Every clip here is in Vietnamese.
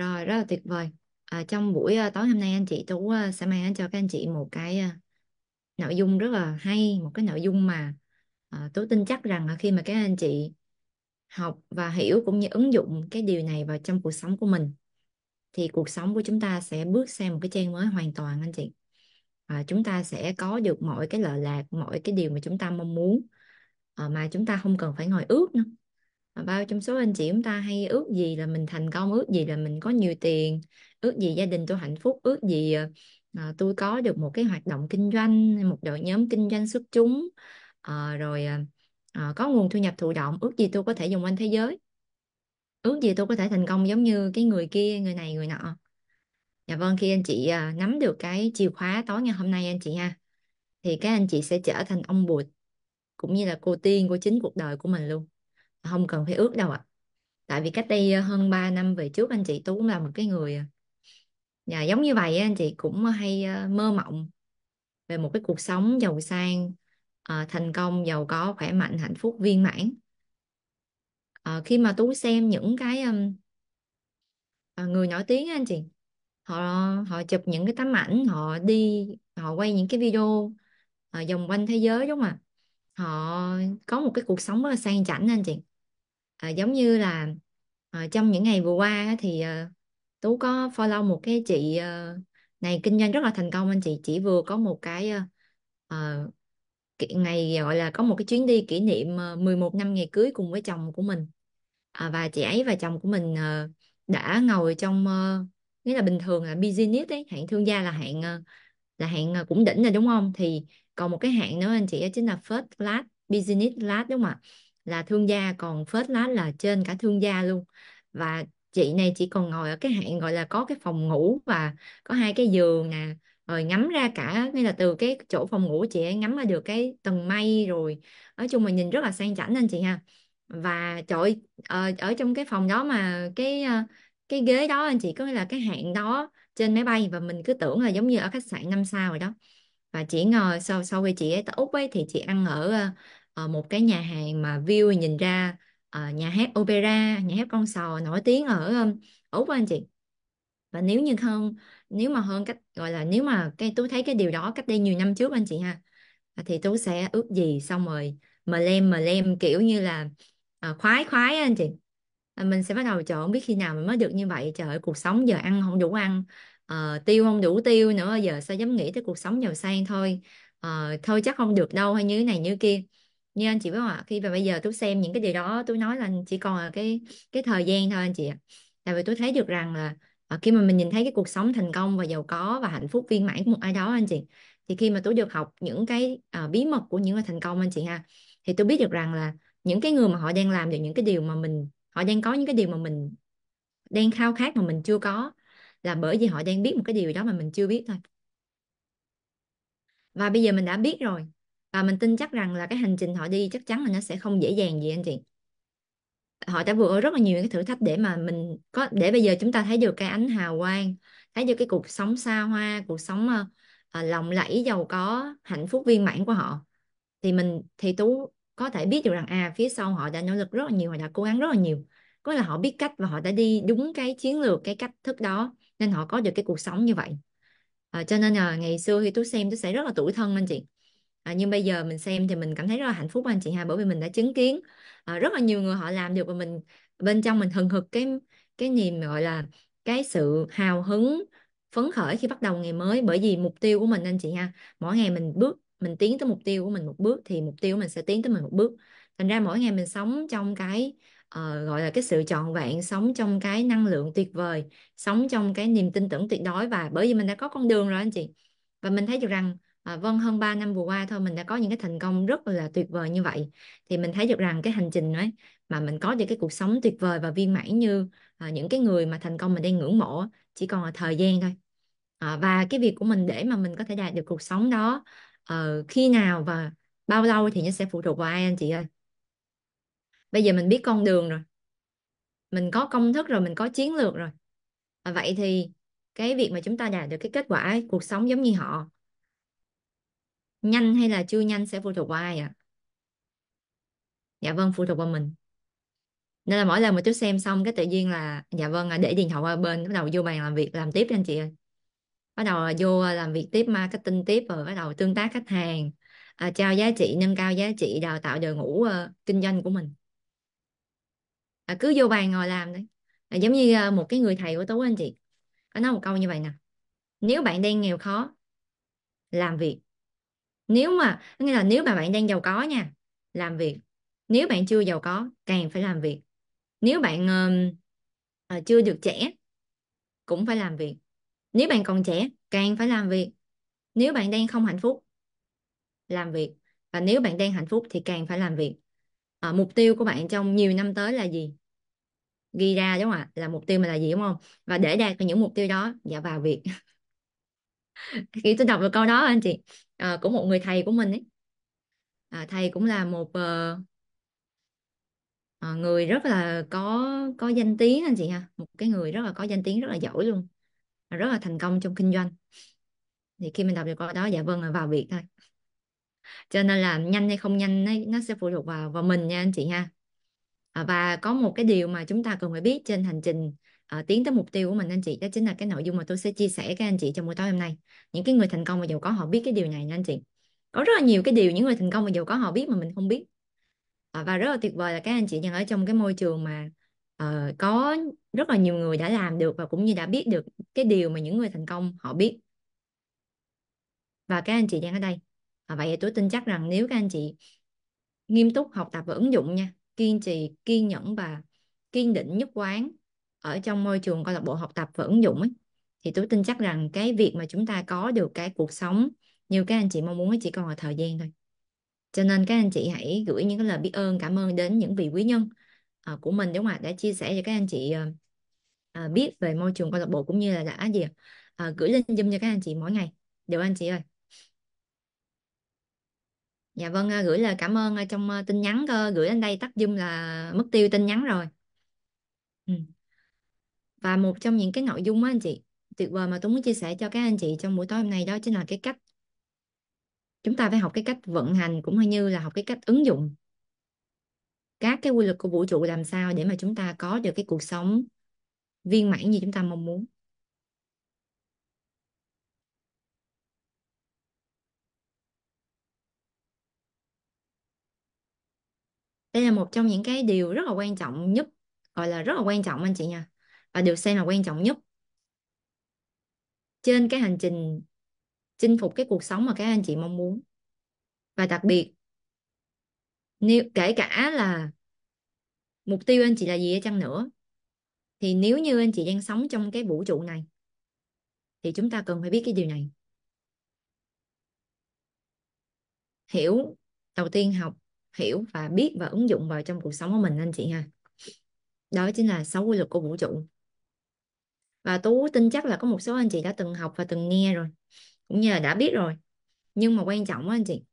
rồi rất là tuyệt vời à, trong buổi à, tối hôm nay anh chị Tú à, sẽ mang đến cho các anh chị một cái à, nội dung rất là hay một cái nội dung mà à, Tú tin chắc rằng là khi mà các anh chị học và hiểu cũng như ứng dụng cái điều này vào trong cuộc sống của mình thì cuộc sống của chúng ta sẽ bước sang một cái trang mới hoàn toàn anh chị à, chúng ta sẽ có được mọi cái lợi lạc mọi cái điều mà chúng ta mong muốn à, mà chúng ta không cần phải ngồi ước nữa bao trong số anh chị chúng ta hay ước gì là mình thành công ước gì là mình có nhiều tiền ước gì gia đình tôi hạnh phúc ước gì à, tôi có được một cái hoạt động kinh doanh một đội nhóm kinh doanh xuất chúng à, rồi à, có nguồn thu nhập thụ động ước gì tôi có thể dùng quanh thế giới ước gì tôi có thể thành công giống như cái người kia người này người nọ dạ vâng khi anh chị à, nắm được cái chìa khóa tối ngày hôm nay anh chị ha thì các anh chị sẽ trở thành ông bụt cũng như là cô tiên của chính cuộc đời của mình luôn không cần phải ước đâu ạ à. tại vì cách đây ờ, hơn 3 năm về trước anh chị Tú cũng là một cái người ờ, nhà giống như vậy anh chị cũng hay ờ, mơ mộng về một cái cuộc sống giàu sang thành công giàu có khỏe mạnh hạnh phúc viên mãn khi mà Tú xem những cái người nổi tiếng anh chị họ họ chụp những cái tấm ảnh họ đi họ quay những cái video vòng quanh thế giới đúng không ạ họ có một cái cuộc sống rất là sang chảnh anh chị à, giống như là à, trong những ngày vừa qua thì à, tú có follow một cái chị à, này kinh doanh rất là thành công anh chị chỉ vừa có một cái à, ngày gọi là có một cái chuyến đi kỷ niệm 11 năm ngày cưới cùng với chồng của mình à, và chị ấy và chồng của mình à, đã ngồi trong à, nghĩa là bình thường là business ấy hạng thương gia là hạng là hạng cũng đỉnh rồi đúng không thì còn một cái hạng nữa anh chị đó chính là first class business class đúng không ạ là thương gia còn phết lá là trên cả thương gia luôn và chị này chỉ còn ngồi ở cái hạng gọi là có cái phòng ngủ và có hai cái giường nè rồi ngắm ra cả nghĩa là từ cái chỗ phòng ngủ chị ấy ngắm ra được cái tầng mây rồi nói chung mà nhìn rất là sang chảnh anh chị ha và trời ở, ờ, ở trong cái phòng đó mà cái ờ, cái ghế đó anh chị có nghĩa là cái hạng đó trên máy bay và mình cứ tưởng là giống như ở khách sạn năm sao rồi đó và chỉ ngồi sau sau khi chị ấy tới úc ấy thì chị ăn ở ờ, Ờ, một cái nhà hàng mà view nhìn ra ờ, nhà hát opera nhà hát con sò nổi tiếng ở úc anh chị và nếu như hơn nếu mà hơn cách gọi là nếu mà cái tôi thấy cái điều đó cách đây nhiều năm trước anh chị ha à, thì tôi sẽ ước gì xong rồi mà lem mà lem kiểu như là à, khoái khoái anh chị à, mình sẽ bắt đầu chọn không biết khi nào mình mới được như vậy trời cuộc sống giờ ăn không đủ ăn à, tiêu không đủ tiêu nữa giờ sao dám nghĩ tới cuộc sống giàu sang thôi à, thôi chắc không được đâu hay như thế này như kia như anh chị biết không ạ khi và bây giờ tôi xem những cái điều đó tôi nói là chỉ còn là cái cái thời gian thôi anh chị ạ tại vì tôi thấy được rằng là ờ, khi mà mình nhìn thấy cái cuộc sống thành công và giàu có và hạnh phúc viên mãn của một ai đó anh chị thì khi mà tôi được học những cái uh, bí mật của những người thành công anh chị ha thì tôi biết được rằng là những cái người mà họ đang làm được những cái điều mà mình họ đang có những cái điều mà mình đang khao khát mà mình chưa có là bởi vì họ đang biết một cái điều đó mà mình chưa biết thôi và bây giờ mình đã biết rồi và mình tin chắc rằng là cái hành trình họ đi chắc chắn là nó sẽ không dễ dàng gì anh chị họ đã vượt rất là nhiều cái thử thách để mà mình có để bây giờ chúng ta thấy được cái ánh hào quang thấy được cái cuộc sống xa hoa cuộc sống uh, ờ, ờ, lộng lẫy giàu có hạnh phúc viên mãn của họ thì mình thì tú có thể biết được rằng à phía sau họ đã nỗ lực rất là nhiều họ đã cố gắng rất là nhiều có là họ biết cách và họ đã đi đúng cái chiến lược cái cách thức đó nên họ có được cái cuộc sống như vậy à, cho nên là ngày xưa khi tôi xem tôi sẽ rất là tủi thân anh chị à, nhưng bây giờ mình xem thì mình cảm thấy rất là hạnh phúc anh chị ha bởi vì mình đã chứng kiến à, rất là nhiều người họ làm được và mình bên trong mình hừng hực cái cái niềm gọi là cái sự hào hứng phấn khởi khi bắt đầu ngày mới bởi vì mục tiêu của mình anh chị ha mỗi ngày mình bước mình tiến tới mục tiêu của mình một bước thì mục tiêu của mình sẽ tiến tới mình một bước thành ra mỗi ngày mình sống trong cái uh, gọi là cái sự trọn vẹn sống trong cái năng lượng tuyệt vời sống trong cái niềm tin tưởng tuyệt đối và bởi vì mình đã có con đường rồi anh chị và mình thấy được rằng à, vâng hơn 3 năm vừa qua thôi mình đã có những cái thành công rất là tuyệt vời như vậy thì mình thấy được rằng cái hành trình ấy mà mình có được cái cuộc sống tuyệt vời và viên mãn như à, những cái người mà thành công mình đang ngưỡng mộ chỉ còn là thời gian thôi à, và cái việc của mình để mà mình có thể đạt được cuộc sống đó à, khi nào và bao lâu thì nó sẽ phụ thuộc vào ai anh chị ơi bây giờ mình biết con đường rồi mình có công thức rồi mình có chiến lược rồi à, vậy thì cái việc mà chúng ta đạt được cái kết quả cuộc sống giống như họ nhanh hay là chưa nhanh sẽ phụ thuộc vào ai ạ à? dạ vâng phụ thuộc vào mình nên là mỗi lần mà chú xem xong cái tự nhiên là dạ vâng à, để điện thoại qua bên bắt đầu vô bàn làm việc làm tiếp anh chị ơi bắt đầu là vô à, làm việc tiếp marketing tiếp rồi bắt đầu tương tác khách hàng à, trao giá trị nâng cao giá trị đào tạo đội ngũ uh, kinh doanh của mình à, cứ vô bàn ngồi làm đấy à, giống như uh, một cái người thầy của tú anh chị có nói một câu như vậy nè nếu bạn đang nghèo khó làm việc nếu mà nghĩa là nếu mà bạn đang giàu có nha làm việc nếu bạn chưa giàu có càng phải làm việc nếu bạn uh, chưa được trẻ cũng phải làm việc nếu bạn còn trẻ càng phải làm việc nếu bạn đang không hạnh phúc làm việc và nếu bạn đang hạnh phúc thì càng phải làm việc à, mục tiêu của bạn trong nhiều năm tới là gì ghi ra đúng không ạ là mục tiêu mình là gì đúng không và để đạt được những mục tiêu đó dạ vào việc khi tôi đọc được câu đó anh chị à, của một người thầy của mình ấy à, thầy cũng là một ờ, à, người rất là có có danh tiếng anh chị ha một cái người rất là có danh tiếng rất là giỏi luôn rất là thành công trong kinh doanh thì khi mình đọc được câu đó dạ vâng là vào việc thôi cho nên là nhanh hay không nhanh ấy, nó sẽ phụ thuộc vào vào mình nha anh chị ha à, và có một cái điều mà chúng ta cần phải biết trên hành trình Ờ, tiến tới mục tiêu của mình anh chị đó chính là cái nội dung mà tôi sẽ chia sẻ các anh chị trong buổi tối hôm nay những cái người thành công và giàu có họ biết cái điều này nha anh chị có rất là nhiều cái điều những người thành công và giàu có họ biết mà mình không biết uh, và rất là tuyệt vời là các anh chị đang ở trong cái môi trường mà uh, có rất là nhiều người đã làm được và cũng như đã biết được cái điều mà những người thành công họ biết và các anh chị đang ở đây à, vậy tôi tin chắc rằng nếu các anh chị nghiêm túc học tập và ứng dụng nha kiên trì kiên nhẫn và kiên định nhất quán ở trong môi trường câu lạc bộ học tập và ứng dụng ấy, thì tôi tin chắc rằng cái việc mà chúng ta có được cái cuộc sống như các anh chị mong muốn chỉ còn là thời gian thôi cho nên các anh chị hãy gửi những cái lời biết ơn cảm ơn đến những vị quý nhân uh, của mình đúng không ạ đã chia sẻ cho các anh chị uh, biết về môi trường câu lạc bộ cũng như là đã gì uh, gửi lên zoom cho các anh chị mỗi ngày được anh chị ơi dạ vâng uh, gửi lời cảm ơn uh, trong uh, tin nhắn uh, gửi lên đây tắt zoom là mất tiêu tin nhắn rồi ừ và một trong những cái nội dung á anh chị tuyệt vời mà tôi muốn chia sẻ cho các anh chị trong buổi tối hôm nay đó chính là cái cách chúng ta phải học cái cách vận hành cũng hay như là học cái cách ứng dụng các cái quy luật của vũ trụ làm sao để mà chúng ta có được cái cuộc sống viên mãn như chúng ta mong muốn đây là một trong những cái điều rất là quan trọng nhất gọi là rất là quan trọng anh chị nha và được xem là quan trọng nhất trên cái hành trình chinh phục cái cuộc sống mà các anh chị mong muốn và đặc biệt nếu kể cả là mục tiêu anh chị là gì ở chăng nữa thì nếu như anh chị đang sống trong cái vũ trụ này thì chúng ta cần phải biết cái điều này hiểu đầu tiên học hiểu và biết và ứng dụng vào trong cuộc sống của mình anh chị ha đó chính là sáu quy luật của vũ trụ và tú tin chắc là có một số anh chị đã từng học và từng nghe rồi cũng như là đã biết rồi nhưng mà quan trọng đó anh chị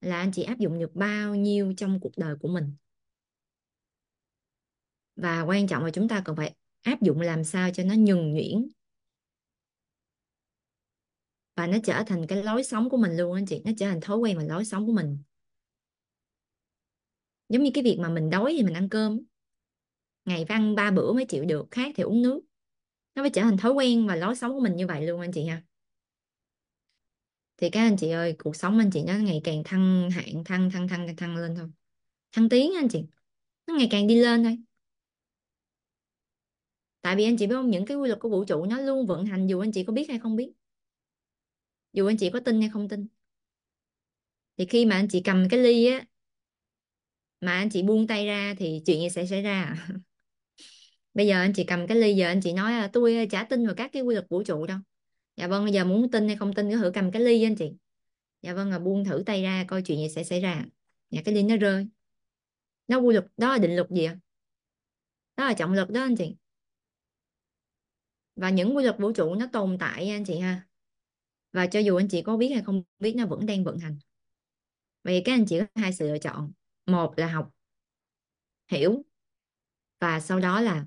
là anh chị áp dụng được bao nhiêu trong cuộc đời của mình và quan trọng là chúng ta cần phải áp dụng làm sao cho nó nhuần nhuyễn và nó trở thành cái lối sống của mình luôn anh chị nó trở thành thói quen và lối sống của mình giống như cái việc mà mình đói thì mình ăn cơm ngày phải ăn ba bữa mới chịu được khác thì uống nước nó mới trở thành thói quen và lối sống của mình như vậy luôn anh chị ha thì các anh chị ơi cuộc sống anh chị nó ngày càng thăng hạng thăng thăng thăng thăng, thăng lên thôi thăng tiến anh chị nó ngày càng đi lên thôi tại vì anh chị biết không những cái quy luật của vũ trụ nó luôn vận hành dù anh chị có biết hay không biết dù anh chị có tin hay không tin thì khi mà anh chị cầm cái ly á mà anh chị buông tay ra thì chuyện gì sẽ xảy ra bây giờ anh chị cầm cái ly giờ anh chị nói là tôi à, chả tin vào các cái quy luật vũ trụ đâu dạ vâng giờ muốn tin hay không tin cứ thử cầm cái ly anh chị dạ vâng là buông thử tay ra coi chuyện gì sẽ xảy ra dạ cái ly nó rơi nó quy luật đó là định luật gì ạ đó là trọng lực đó anh chị và những quy luật vũ trụ nó tồn tại anh chị ha và cho dù anh chị có biết hay không biết nó vẫn đang vận hành vậy các anh chị có hai sự lựa chọn một là học hiểu và sau đó là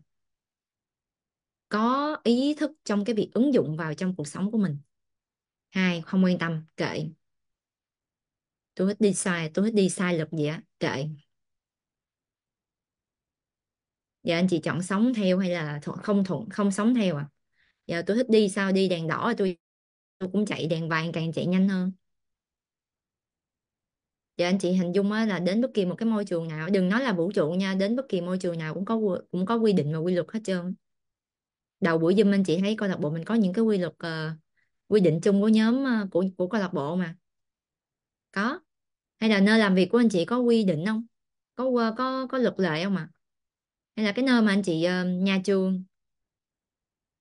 có ý thức trong cái việc ứng dụng vào trong cuộc sống của mình hai không quan tâm kệ tôi hết đi sai tôi hết đi sai lệch gì á kệ giờ anh chị chọn sống theo hay là không thuận không sống theo à giờ tôi thích đi sao đi đèn đỏ tôi tôi cũng chạy đèn vàng càng chạy nhanh hơn giờ anh chị hình dung á, là đến bất kỳ một cái môi trường nào đừng nói là vũ trụ nha đến bất kỳ môi trường nào cũng có cũng có quy định và quy luật hết trơn đầu buổi Zoom anh chị thấy câu lạc bộ mình có những cái quy luật uh, quy định chung của nhóm uh, của của câu lạc bộ mà có hay là nơi làm việc của anh chị có quy định không có uh, có có luật lệ không ạ hay là cái nơi mà anh chị uh, nhà trường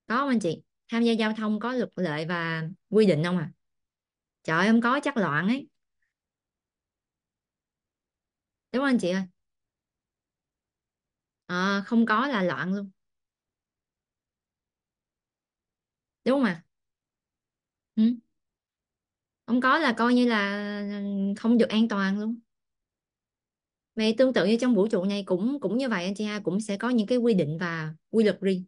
có không anh chị tham gia giao thông có luật lệ và quy định không à trời ơi, không có chắc loạn ấy đúng không anh chị ơi à, không có là loạn luôn đúng không ạ ừ. không có là coi như là ừ, không được an toàn luôn vậy tương tự như trong vũ trụ này cũng cũng như vậy anh chị ha cũng sẽ có những cái quy định và quy luật riêng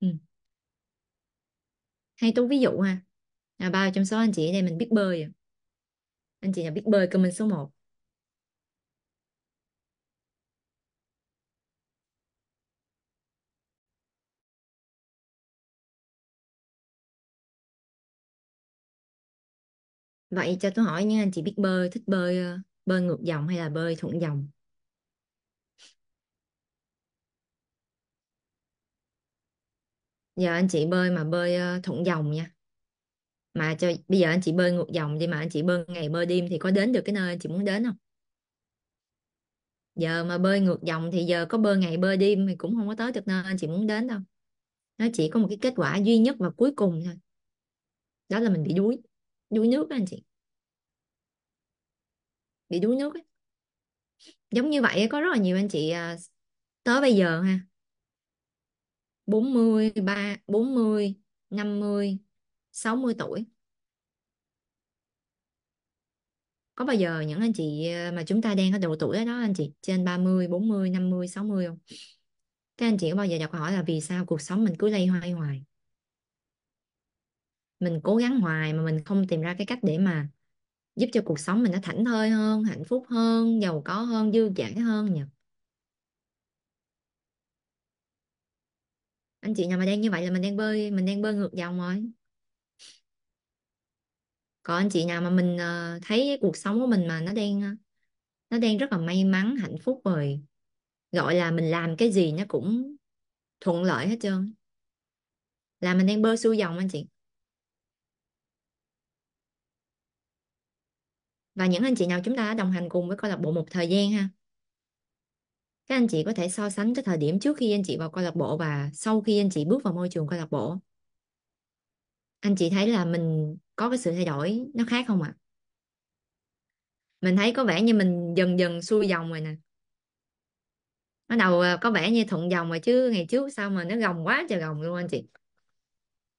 ừ. hay tôi ví dụ ha à, bao trong số anh chị ở đây mình biết bơi à. anh chị nào biết bơi comment số 1 Vậy cho tôi hỏi nha, chị biết bơi, thích bơi ờ, bơi ngược dòng hay là bơi thuận dòng? Giờ anh chị bơi mà bơi ờ, thuận dòng nha. Mà cho bây giờ anh chị bơi ngược dòng đi mà anh chị bơi ngày bơi đêm thì có đến được cái nơi anh chị muốn đến không? Giờ mà bơi ngược dòng thì giờ có bơi ngày bơi đêm thì cũng không có tới được nơi anh chị muốn đến đâu. Nó chỉ có một cái kết quả duy nhất và cuối cùng thôi, đó là mình bị đuối đuối nước đó anh chị bị đuối nước ấy. giống như vậy có rất là nhiều anh chị à, tới bây giờ ha 40, 3, 40, 50, 60 tuổi. Có bao giờ những anh chị à, mà chúng ta đang ở độ tuổi đó anh chị, trên 30, 40, 50, 60 không? Các anh chị có bao giờ đặt câu hỏi là vì sao cuộc sống mình cứ lây hoay hoài? mình cố gắng hoài mà mình không tìm ra cái cách để mà giúp cho cuộc sống mình nó thảnh thơi hơn hạnh phúc hơn giàu có hơn dư dả hơn nhỉ anh chị nào mà đang như vậy là mình đang bơi mình đang bơi ngược dòng rồi còn anh chị nào mà mình ờ, thấy cuộc sống của mình mà nó đang ờ, nó đang rất là may mắn hạnh phúc rồi gọi là mình làm cái gì nó cũng thuận lợi hết trơn là mình đang bơi xuôi dòng anh chị và những anh chị nào chúng ta đã đồng hành cùng với câu lạc bộ một thời gian ha các anh chị có thể so sánh cái thời điểm trước khi anh chị vào câu lạc bộ và sau khi anh chị bước vào môi trường câu lạc bộ anh chị thấy là mình có cái sự thay đổi nó khác không ạ à? mình thấy có vẻ như mình dần dần xuôi dòng rồi nè bắt đầu à, có vẻ như thuận dòng rồi chứ ngày trước sao mà nó gồng quá trời gồng luôn anh chị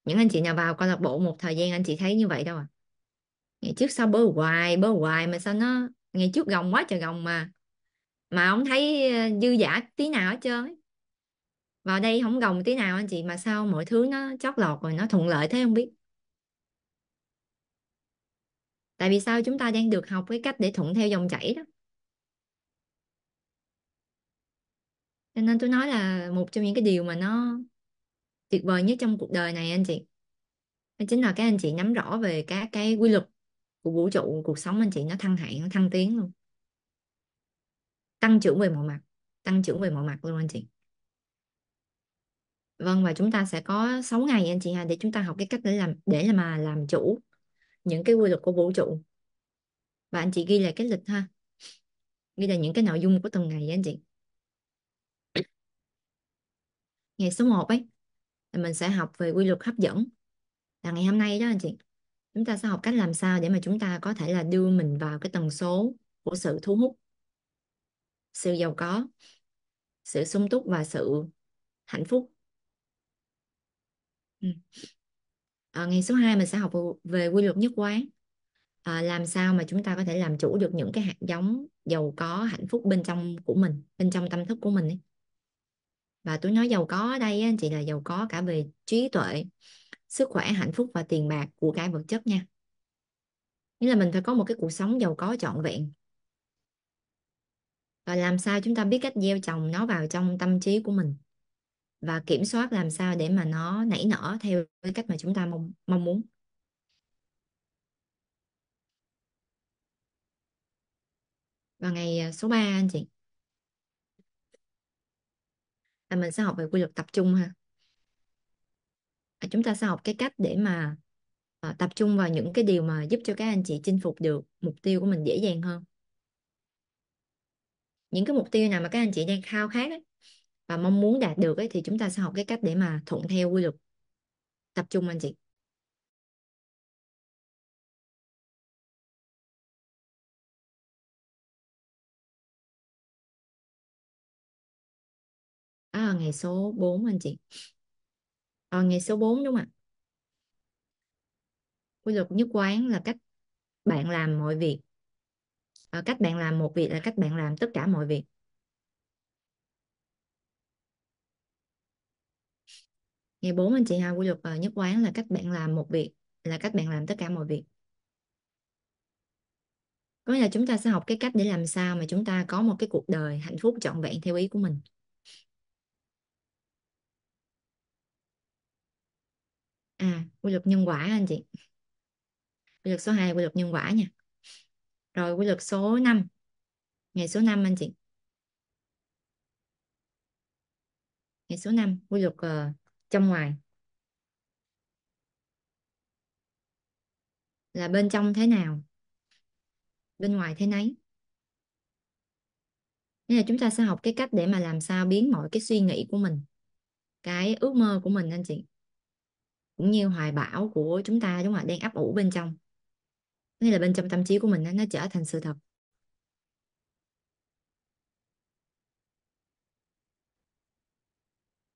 những anh chị nào vào câu lạc bộ một thời gian anh chị thấy như vậy đâu à ngày trước sao bơ hoài bơ hoài mà sao nó ngày trước gồng quá trời gồng mà mà không thấy ờ, dư giả tí nào hết trơn vào đây không gồng tí nào anh chị mà sao mọi thứ nó chót lọt rồi nó thuận lợi thế không biết tại vì sao chúng ta đang được học cái cách để thuận theo dòng chảy đó cho nên tôi nói là một trong những cái điều mà nó tuyệt vời nhất trong cuộc đời này anh chị đó chính là cái anh chị nắm rõ về các cái quy luật của vũ trụ cuộc sống anh chị nó thăng hạng nó thăng tiến luôn tăng trưởng về mọi mặt tăng trưởng về mọi mặt luôn anh chị vâng và chúng ta sẽ có 6 ngày anh chị ha để chúng ta học cái cách để làm để là mà làm chủ những cái quy luật của vũ trụ và anh chị ghi lại cái lịch ha ghi lại những cái nội dung của từng ngày anh chị ngày số 1 ấy thì mình sẽ học về quy luật hấp dẫn là ngày hôm nay đó anh chị chúng ta sẽ học cách làm sao để mà chúng ta có thể là đưa mình vào cái tần số của sự thu hút sự giàu có sự sung túc và sự hạnh phúc ừ. à, ngày số 2 mình sẽ học về quy luật nhất quán à, làm sao mà chúng ta có thể làm chủ được những cái hạt giống giàu có hạnh phúc bên trong của mình bên trong tâm thức của mình ấy. và tôi nói giàu có ở đây á, chị là giàu có cả về trí tuệ sức khỏe hạnh phúc và tiền bạc của cái vật chất nha nghĩa là mình phải có một cái cuộc sống giàu có trọn vẹn và làm sao chúng ta biết cách gieo trồng nó vào trong tâm trí của mình và kiểm soát làm sao để mà nó nảy nở theo cái cách mà chúng ta mong mong muốn và ngày à, số 3 anh chị là mình sẽ học về quy luật tập trung ha chúng ta sẽ học cái cách để mà uh, tập trung vào những cái điều mà giúp cho các anh chị chinh phục được mục tiêu của mình dễ dàng hơn những cái mục tiêu nào mà các anh chị đang khao khát ấy, và mong muốn đạt được ấy, thì chúng ta sẽ học cái cách để mà thuận theo quy luật tập trung anh chị à, ngày số 4 anh chị à, ngày số 4 đúng không ạ quy luật nhất quán là cách bạn làm mọi việc à, cách bạn làm một việc là cách bạn làm tất cả mọi việc ngày 4 anh chị ha quy luật ờ, nhất quán là cách bạn làm một việc là cách bạn làm tất cả mọi việc có nghĩa là chúng ta sẽ học cái cách để làm sao mà chúng ta có một cái cuộc đời hạnh phúc trọn vẹn theo ý của mình à quy luật nhân quả anh chị quy luật số 2 quy luật nhân quả nha rồi quy luật số 5 ngày số 5 anh chị ngày số 5 quy luật uh, trong ngoài là bên trong thế nào bên ngoài thế nấy nên là chúng ta sẽ học cái cách để mà làm sao biến mọi cái suy nghĩ của mình cái ước mơ của mình anh chị cũng như hoài bão của chúng ta đúng không ạ đang ấp ủ bên trong nghĩa là bên trong tâm trí của mình nó, trở thành sự thật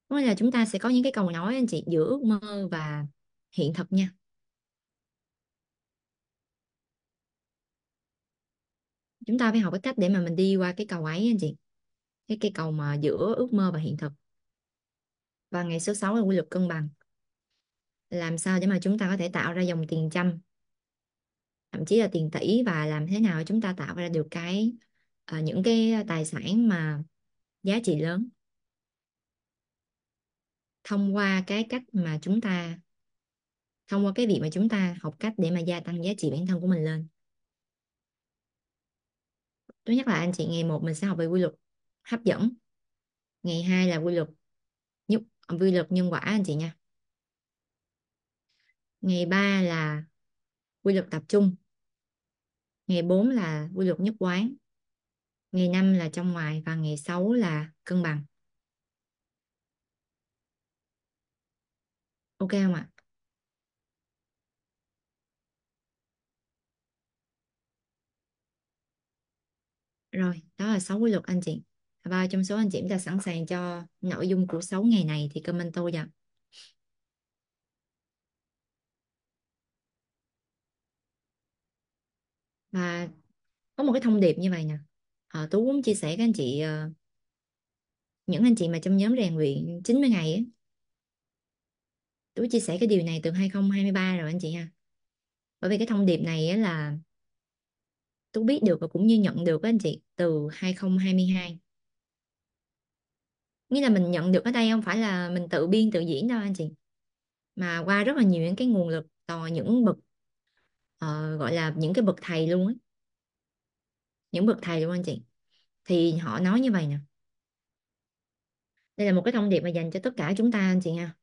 có nghĩa là chúng ta sẽ có những cái cầu nói anh chị giữa ước mơ và hiện thực nha chúng ta phải học cái cách để mà mình đi qua cái cầu ấy anh chị cái cây cầu mà giữa ước mơ và hiện thực và ngày số 6 là quy luật cân bằng làm sao để mà chúng ta có thể tạo ra dòng tiền trăm thậm chí là tiền tỷ và làm thế nào chúng ta tạo ra được cái uh, những cái tài sản mà giá trị lớn thông qua cái cách mà chúng ta thông qua cái việc mà chúng ta học cách để mà gia tăng giá trị bản thân của mình lên thứ nhất là anh chị ngày một mình sẽ học về quy luật hấp dẫn ngày hai là quy luật à, quy luật nhân quả anh chị nha ngày 3 là quy luật tập trung ngày 4 là quy luật nhất quán ngày 5 là trong ngoài và ngày 6 là cân bằng ok không ạ rồi đó là 6 quy luật anh chị và trong số anh chị đã sẵn sàng cho nội dung của 6 ngày này thì comment tôi dạ và có một cái thông điệp như vậy nè à, Tú muốn chia sẻ các anh chị ờ, những anh chị mà trong nhóm rèn luyện 90 ngày ấy, Tú chia sẻ cái điều này từ 2023 rồi anh chị ha bởi vì cái thông điệp này ấy là Tú biết được và cũng như nhận được các anh chị từ 2022 nghĩa là mình nhận được ở đây không phải là mình tự biên tự diễn đâu anh chị mà qua rất là nhiều những cái nguồn lực từ những bậc uh, gọi là những cái bậc thầy luôn ấy. những bậc thầy luôn anh chị thì họ nói như vậy nè đây là một cái thông điệp mà dành cho tất cả chúng ta anh chị nha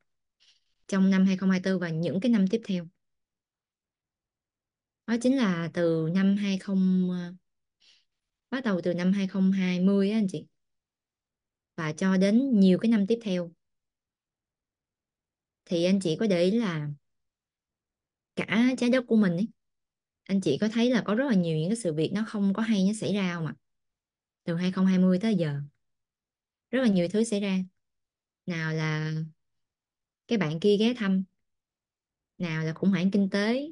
trong năm 2024 và những cái năm tiếp theo đó chính là từ năm 20 ờ, bắt đầu từ năm 2020 á anh chị và cho đến nhiều cái năm tiếp theo thì anh chị có để ý là cả trái đất của mình ấy, anh chị có thấy là có rất là nhiều những cái sự việc nó không có hay nó xảy ra không ạ? Từ 2020 tới giờ. Rất là nhiều thứ xảy ra. Nào là cái bạn kia ghé thăm. Nào là khủng hoảng kinh tế.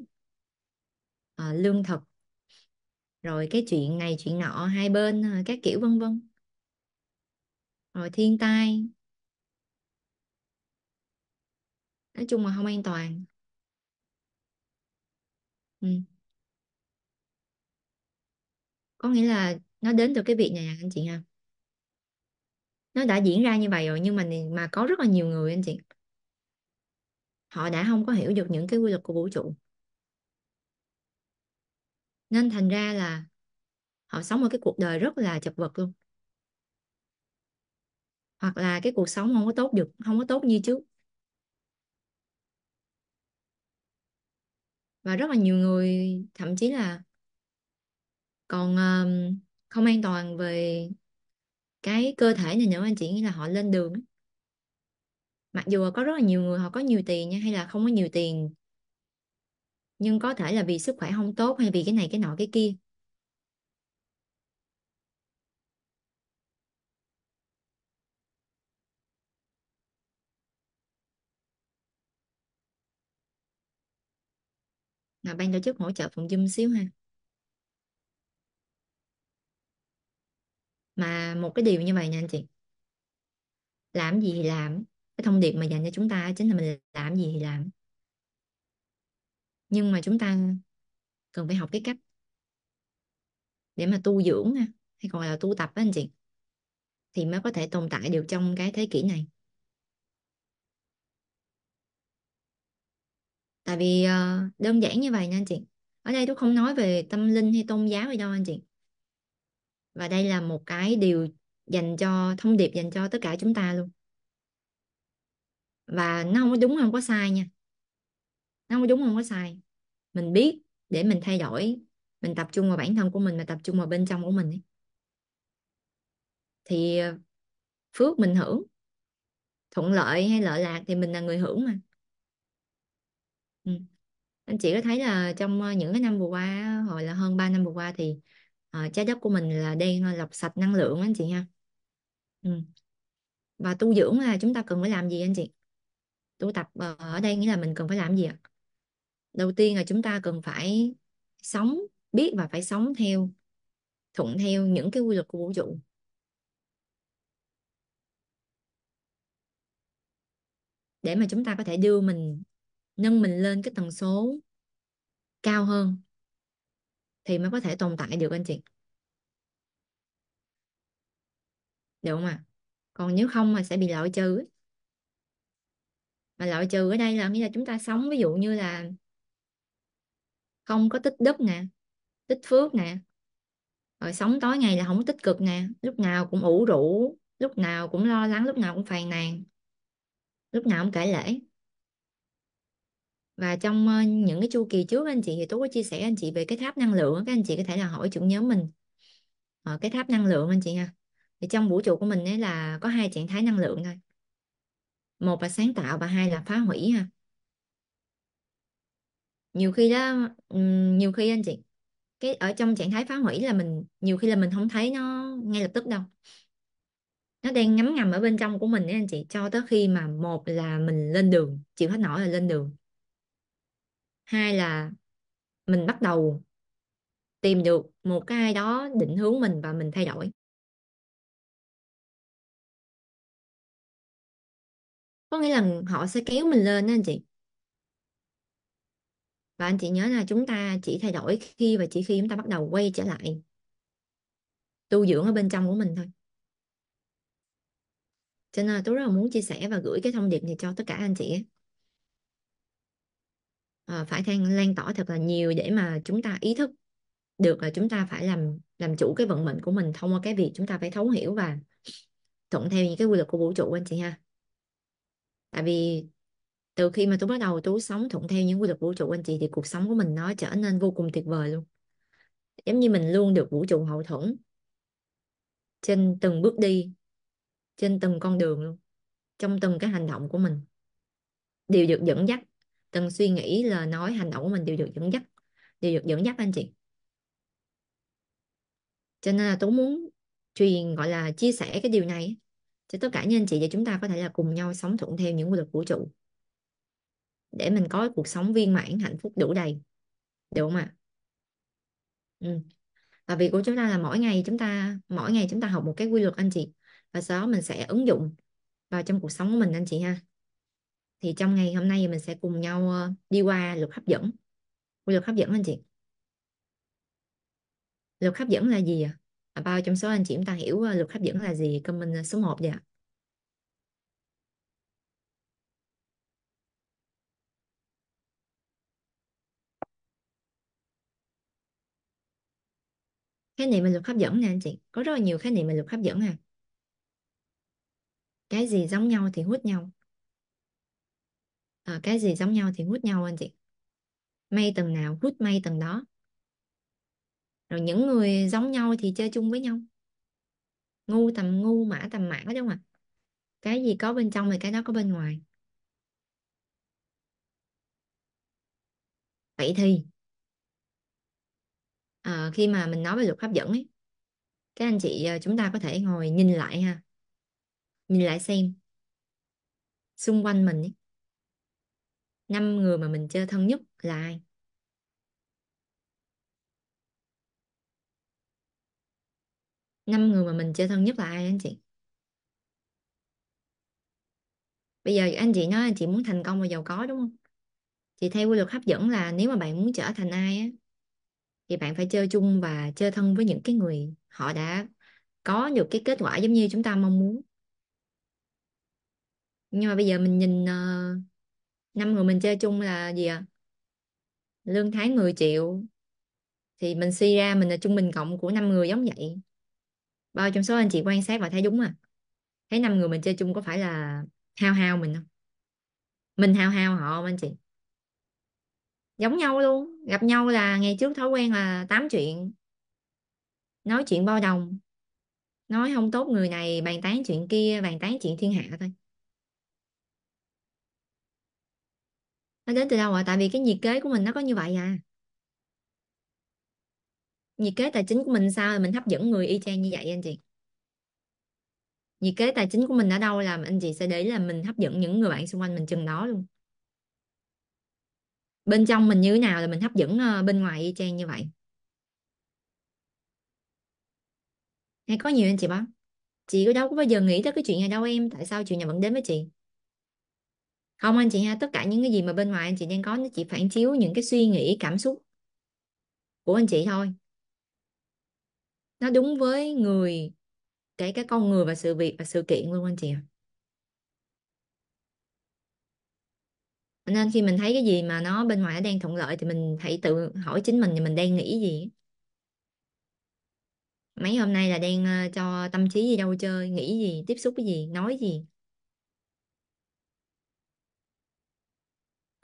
À, lương thực. Rồi cái chuyện này chuyện nọ hai bên ờ, các kiểu vân vân. Rồi thiên tai. Nói chung là không an toàn. Ừ có nghĩa là nó đến từ cái việc này à, anh chị ha nó đã diễn ra như vậy rồi nhưng mà mà có rất là nhiều người anh chị họ đã không có hiểu được những cái quy luật của vũ trụ nên thành ra là họ sống một cái cuộc đời rất là chật vật luôn hoặc là cái cuộc sống không có tốt được không có tốt như trước và rất là nhiều người thậm chí là còn um, không an toàn về cái cơ thể này nữa anh chị nghĩ là họ lên đường mặc dù là có rất là nhiều người họ có nhiều tiền nha hay là không có nhiều tiền nhưng có thể là vì sức khỏe không tốt hay vì cái này cái nọ cái kia là ban tổ chức hỗ trợ phòng Zoom xíu ha mà một cái điều như vậy nha anh chị làm gì thì làm cái thông điệp mà dành cho chúng ta chính là mình làm gì thì làm nhưng mà chúng ta cần phải học cái cách để mà tu dưỡng hay còn là tu tập á anh chị thì mới có thể tồn tại được trong cái thế kỷ này tại vì ờ, đơn giản như vậy nha anh chị ở đây tôi không nói về tâm linh hay tôn giáo gì đâu anh chị và đây là một cái điều dành cho thông điệp dành cho tất cả chúng ta luôn và nó không có đúng không có sai nha nó không có đúng không có sai mình biết để mình thay đổi mình tập trung vào bản thân của mình mà tập trung vào bên trong của mình ấy. thì ờ, phước mình hưởng thuận lợi hay lợi lạc thì mình là người hưởng mà ừ. anh chị có thấy là trong ờ, những cái năm vừa qua hồi là hơn 3 năm vừa qua thì uh, trái đất của mình là đang ờ, lọc sạch năng lượng anh chị nha ừ. và tu dưỡng là chúng ta cần phải làm gì anh chị tu tập ờ, ở đây nghĩa là mình cần phải làm gì ạ đầu tiên là chúng ta cần phải sống biết và phải sống theo thuận theo những cái quy luật của vũ trụ để mà chúng ta có thể đưa mình nâng mình lên cái tần số cao hơn thì mới có thể tồn tại được anh chị được không ạ à? còn nếu không mà sẽ bị loại trừ mà loại trừ ở đây là nghĩa là chúng ta sống ví dụ như là không có tích đức nè tích phước nè rồi sống tối ngày là không tích cực nè lúc nào cũng ủ rũ lúc nào cũng lo lắng lúc nào cũng phàn nàn lúc nào cũng kể lễ và trong những cái chu kỳ trước anh chị thì tôi có chia sẻ anh chị về cái tháp năng lượng các anh chị có thể là hỏi trưởng nhóm mình ờ, cái tháp năng lượng anh chị nha thì trong vũ trụ của mình ấy là có hai trạng thái năng lượng thôi một là sáng tạo và hai là phá hủy ha nhiều khi đó nhiều khi anh chị cái ở trong trạng thái phá hủy là mình nhiều khi là mình không thấy nó ngay lập tức đâu nó đang ngấm ngầm ở bên trong của mình đấy anh chị cho tới khi mà một là mình lên đường chịu hết nổi là lên đường hai là mình bắt đầu tìm được một cái ai đó định hướng mình và mình thay đổi có nghĩa là họ sẽ kéo mình lên đó anh chị và anh chị nhớ là chúng ta chỉ thay đổi khi và chỉ khi chúng ta bắt đầu quay trở lại tu dưỡng ở bên trong của mình thôi cho nên là tôi rất là muốn chia sẻ và gửi cái thông điệp này cho tất cả anh chị ấy uh, phải than lan tỏa thật là nhiều để mà chúng ta ý thức được là chúng ta phải làm làm chủ cái vận mệnh của mình thông qua cái việc chúng ta phải thấu hiểu và thuận theo những cái quy luật của vũ trụ anh chị ha tại vì từ khi mà tôi bắt đầu tôi sống thuận theo những quy luật vũ trụ anh chị thì cuộc sống của mình nó trở nên vô cùng tuyệt vời luôn giống như mình luôn được vũ trụ hậu thuẫn trên từng bước đi trên từng con đường luôn trong từng cái hành động của mình đều được dẫn dắt từng suy nghĩ lời nói hành động của mình đều được dẫn dắt đều được dẫn dắt anh chị cho nên là tú muốn truyền gọi là chia sẻ cái điều này cho tất cả những anh chị và chúng ta có thể là cùng nhau sống thuận theo những quy luật vũ trụ để mình có cuộc sống viên mãn hạnh phúc đủ đầy được không ạ ừ. và việc của chúng ta là mỗi ngày chúng ta mỗi ngày chúng ta học một cái quy luật anh chị và sau đó mình sẽ ứng dụng vào trong cuộc sống của mình anh chị ha thì trong ngày hôm nay mình sẽ cùng nhau ờ, đi qua luật hấp dẫn luật hấp dẫn anh chị luật hấp dẫn là gì ạ à? à? bao trong số anh chị chúng ta hiểu ờ, luật hấp dẫn là gì comment ờ, số 1 vậy ạ khái niệm về luật hấp dẫn nè anh chị có rất là nhiều khái niệm về luật hấp dẫn à cái gì giống nhau thì hút nhau à, cái gì giống nhau thì hút nhau anh chị may tầng nào hút may tầng đó rồi những người giống nhau thì chơi chung với nhau ngu tầm ngu mã tầm mã đúng không ạ à. cái gì có bên trong thì cái đó có bên ngoài vậy thì à, khi mà mình nói về luật hấp dẫn ấy các anh chị ờ, chúng ta có thể ngồi nhìn lại ha nhìn lại xem xung quanh mình ấy, năm người mà mình chơi thân nhất là ai năm người mà mình chơi thân nhất là ai anh chị bây giờ anh chị nói anh chị muốn thành công và giàu có đúng không chị theo quy luật hấp dẫn là nếu mà bạn muốn trở thành ai á thì bạn phải chơi chung và chơi thân với những cái người họ đã có được cái kết quả giống như chúng ta mong muốn nhưng mà bây giờ mình nhìn ờ, năm người mình chơi chung là gì ạ lương tháng 10 triệu thì mình suy ra mình là trung bình cộng của năm người giống vậy bao trong số anh chị quan sát và thấy đúng à thấy năm người mình chơi chung có phải là hao hao mình không mình hao hao họ không anh chị giống nhau luôn gặp nhau là ngày trước thói quen là tám chuyện nói chuyện bao đồng nói không tốt người này bàn tán chuyện kia bàn tán chuyện thiên hạ thôi nó đến từ đâu ạ à? tại vì cái nhiệt kế của mình nó có như vậy à nhiệt kế tài chính của mình sao thì mình hấp dẫn người y chang như vậy anh chị nhiệt kế tài chính của mình ở đâu là anh chị sẽ để ý là mình hấp dẫn những người bạn xung quanh mình chừng đó luôn bên trong mình như thế nào là mình hấp dẫn ờ, bên ngoài y chang như vậy hay có nhiều anh chị bảo chị có đâu có bao giờ nghĩ tới cái chuyện này đâu em tại sao chuyện này vẫn đến với chị không anh chị ha tất cả những cái gì mà bên ngoài anh chị đang có nó chỉ phản chiếu những cái suy nghĩ cảm xúc của anh chị thôi nó đúng với người cái cái con người và sự việc và sự kiện luôn anh chị nên khi mình thấy cái gì mà nó bên ngoài nó đang thuận lợi thì mình hãy tự hỏi chính mình thì mình đang nghĩ gì mấy hôm nay là đang ờ, cho tâm trí gì đâu chơi nghĩ gì tiếp xúc cái gì nói gì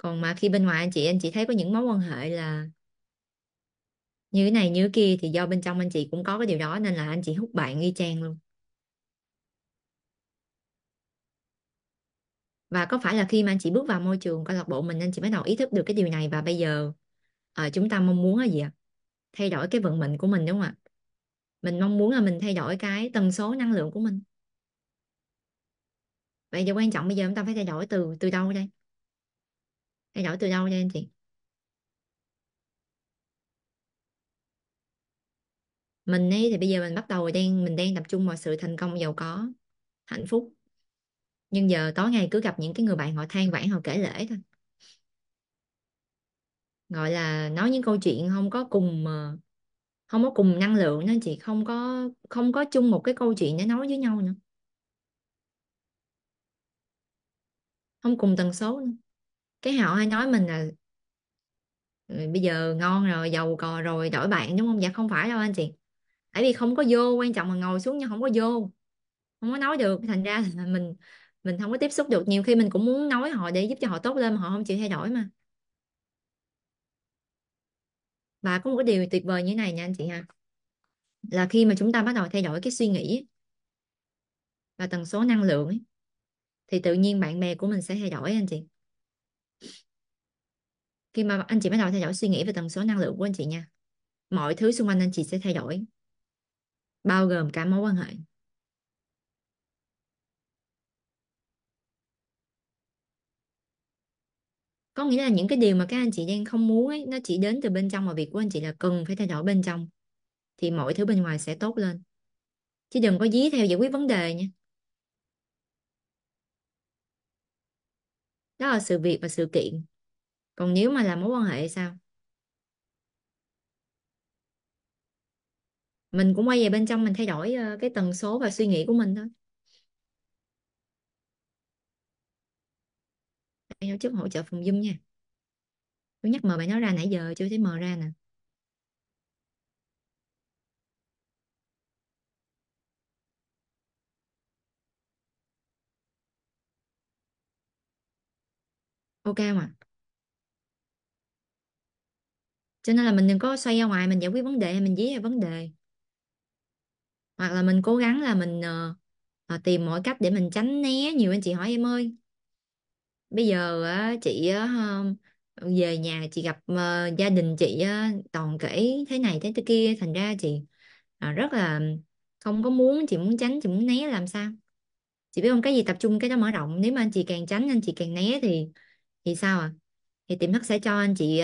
còn mà khi bên ngoài anh chị anh chị thấy có những mối quan hệ là như này như kia thì do bên trong anh chị cũng có cái điều đó nên là anh chị hút bạn y chang luôn và có phải là khi mà anh chị bước vào môi trường câu lạc bộ mình anh chị bắt đầu ý thức được cái điều này và bây giờ à, chúng ta mong muốn là gì ạ thay đổi cái vận mệnh của mình đúng không ạ mình mong muốn là mình thay đổi cái tần số năng lượng của mình vậy giờ quan trọng bây giờ chúng ta phải thay đổi từ từ đâu đây Thay đổi từ đâu nha anh chị? Mình ấy thì bây giờ mình bắt đầu đang mình đang tập trung vào sự thành công giàu có, hạnh phúc. Nhưng giờ tối ngày cứ gặp những cái người bạn họ than vãn họ kể lể thôi. Gọi là nói những câu chuyện không có cùng ờ, không có cùng năng lượng nên chị không có không có chung một cái câu chuyện để nói với nhau nữa, không cùng tần số nữa cái họ hay nói mình là ừ, bây giờ ngon rồi giàu cò rồi đổi bạn đúng không dạ không phải đâu anh chị tại vì không có vô quan trọng là ngồi xuống nhưng không có vô không có nói được thành ra là mình mình không có tiếp xúc được nhiều khi mình cũng muốn nói họ để giúp cho họ tốt lên mà họ không chịu thay đổi mà và có một cái điều tuyệt vời như này nha anh chị ha là khi mà chúng ta bắt đầu thay đổi cái suy nghĩ và tần số năng lượng ấy, thì tự nhiên bạn bè của mình sẽ thay đổi anh chị khi mà anh chị bắt đầu thay đổi suy nghĩ về tần số năng lượng của anh chị nha mọi thứ xung quanh anh chị sẽ thay đổi bao gồm cả mối quan hệ có nghĩa là những cái điều mà các anh chị đang không muốn ấy, nó chỉ đến từ bên trong mà việc của anh chị là cần phải thay đổi bên trong thì mọi thứ bên ngoài sẽ tốt lên chứ đừng có dí theo giải quyết vấn đề nha đó là sự việc và sự kiện còn nếu mà là mối quan hệ sao mình cũng quay về bên trong mình thay đổi ờ, cái tần số và suy nghĩ của mình thôi Đây, hỗ trước hỗ trợ phòng Zoom nha tôi nhắc mờ bạn nói ra nãy giờ chưa thấy mờ ra nè ok không ạ cho nên là mình đừng có xoay ra ngoài mình giải quyết vấn đề hay mình dí ra vấn đề hoặc là mình cố gắng là mình uh, tìm mọi cách để mình tránh né nhiều anh chị hỏi em ơi bây giờ chị về nhà chị gặp ờ, gia đình chị toàn kể thế này thế kia thành ra chị rất là không có muốn chị muốn tránh chị muốn né làm sao chị biết không cái gì tập trung cái đó mở rộng nếu mà anh chị càng tránh anh chị càng né thì thì sao à thì tiềm thức sẽ cho anh chị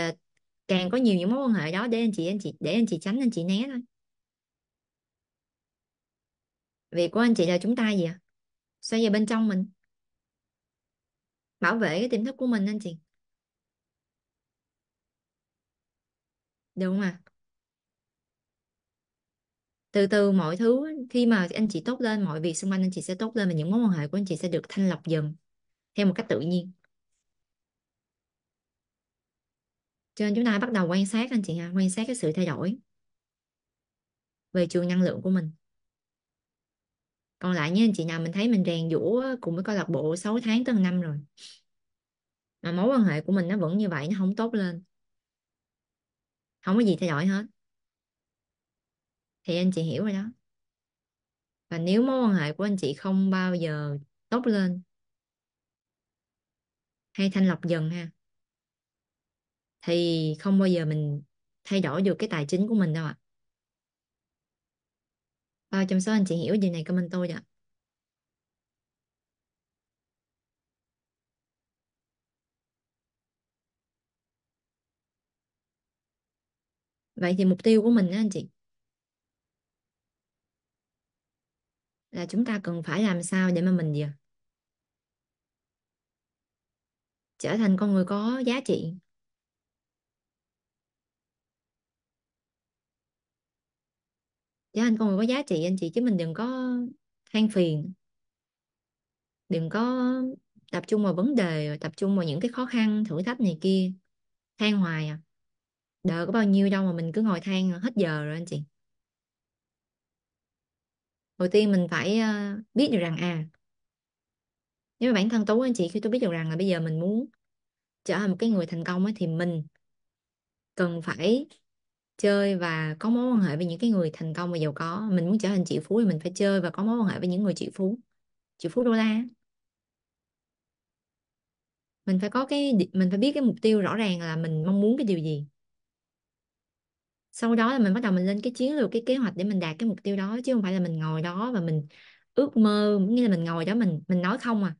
càng có nhiều những mối quan hệ đó để anh chị anh chị để anh chị tránh anh chị né thôi việc của anh chị là chúng ta gì ạ xoay về bên trong mình bảo vệ cái tiềm thức của mình anh chị đúng không ạ từ từ mọi thứ khi mà anh chị tốt lên mọi việc xung quanh anh chị sẽ tốt lên và những mối quan hệ của anh chị sẽ được thanh lọc dần theo một cách tự nhiên cho nên chúng ta bắt đầu quan sát anh chị ha quan sát cái sự thay đổi về trường năng lượng của mình còn lại như anh chị nào mình thấy mình rèn giũa cùng với câu lạc bộ 6 tháng tới năm rồi mà mối quan hệ của mình nó vẫn như vậy nó không tốt lên không có gì thay đổi hết thì anh chị hiểu rồi đó và nếu mối quan hệ của anh chị không bao giờ tốt lên hay thanh lọc dần ha thì không bao giờ mình thay đổi được cái tài chính của mình đâu ạ bao trong số anh chị hiểu điều này comment tôi ạ vậy thì mục tiêu của mình đó anh chị là chúng ta cần phải làm sao để mà mình gì à? trở thành con người có giá trị để dạ, anh con người có giá trị anh chị chứ mình đừng có than phiền đừng có tập trung vào vấn đề tập trung vào những cái khó khăn thử thách này kia than hoài à đời có bao nhiêu đâu mà mình cứ ngồi than hết giờ rồi anh chị đầu tiên mình phải ờ, biết được rằng à nếu mà bản thân tú anh chị khi tôi biết được rằng là bây giờ mình muốn trở thành một cái người thành công ấy, thì mình cần phải chơi và có mối quan hệ với những cái người thành công và giàu có mình muốn trở thành triệu phú thì mình phải chơi và có mối quan hệ với những người triệu phú triệu phú đô la mình phải có cái mình phải biết cái mục tiêu rõ ràng là mình mong muốn cái điều gì sau đó là mình bắt đầu mình lên cái chiến lược cái kế hoạch để mình đạt cái mục tiêu đó chứ không phải là mình ngồi đó và mình ước mơ nghĩa là mình ngồi đó mình mình nói không à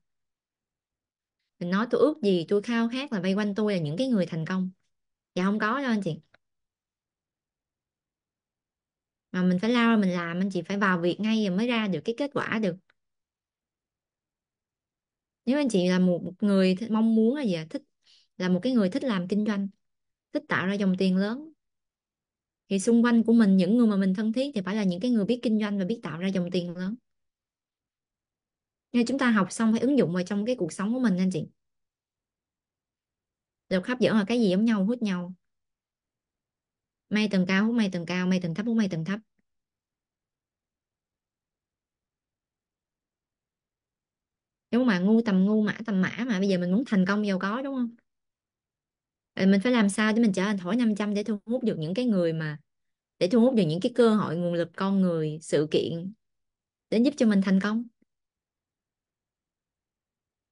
mình nói tôi ước gì tôi khao khát là vây quanh tôi là những cái người thành công dạ không có đâu anh chị mà mình phải lao ra mình làm anh chị phải vào việc ngay rồi mới ra được cái kết quả được nếu anh chị là một, người thích, mong muốn là gì à? thích là một cái người thích làm kinh doanh thích tạo ra dòng tiền lớn thì xung quanh của mình những người mà mình thân thiết thì phải là những cái người biết kinh doanh và biết tạo ra dòng tiền lớn nên chúng ta học xong phải ứng dụng vào trong cái cuộc sống của mình anh chị lực hấp dẫn là cái gì giống nhau hút nhau may tầng cao hút may tầng cao may tầng thấp hút may tầng thấp đúng mà ngu tầm ngu mã tầm mã mà bây giờ mình muốn thành công giàu có đúng không Rồi mình phải làm sao để mình trở thành thỏi trăm để thu hút được những cái người mà để thu hút được những cái cơ hội nguồn lực con người sự kiện để giúp cho mình thành công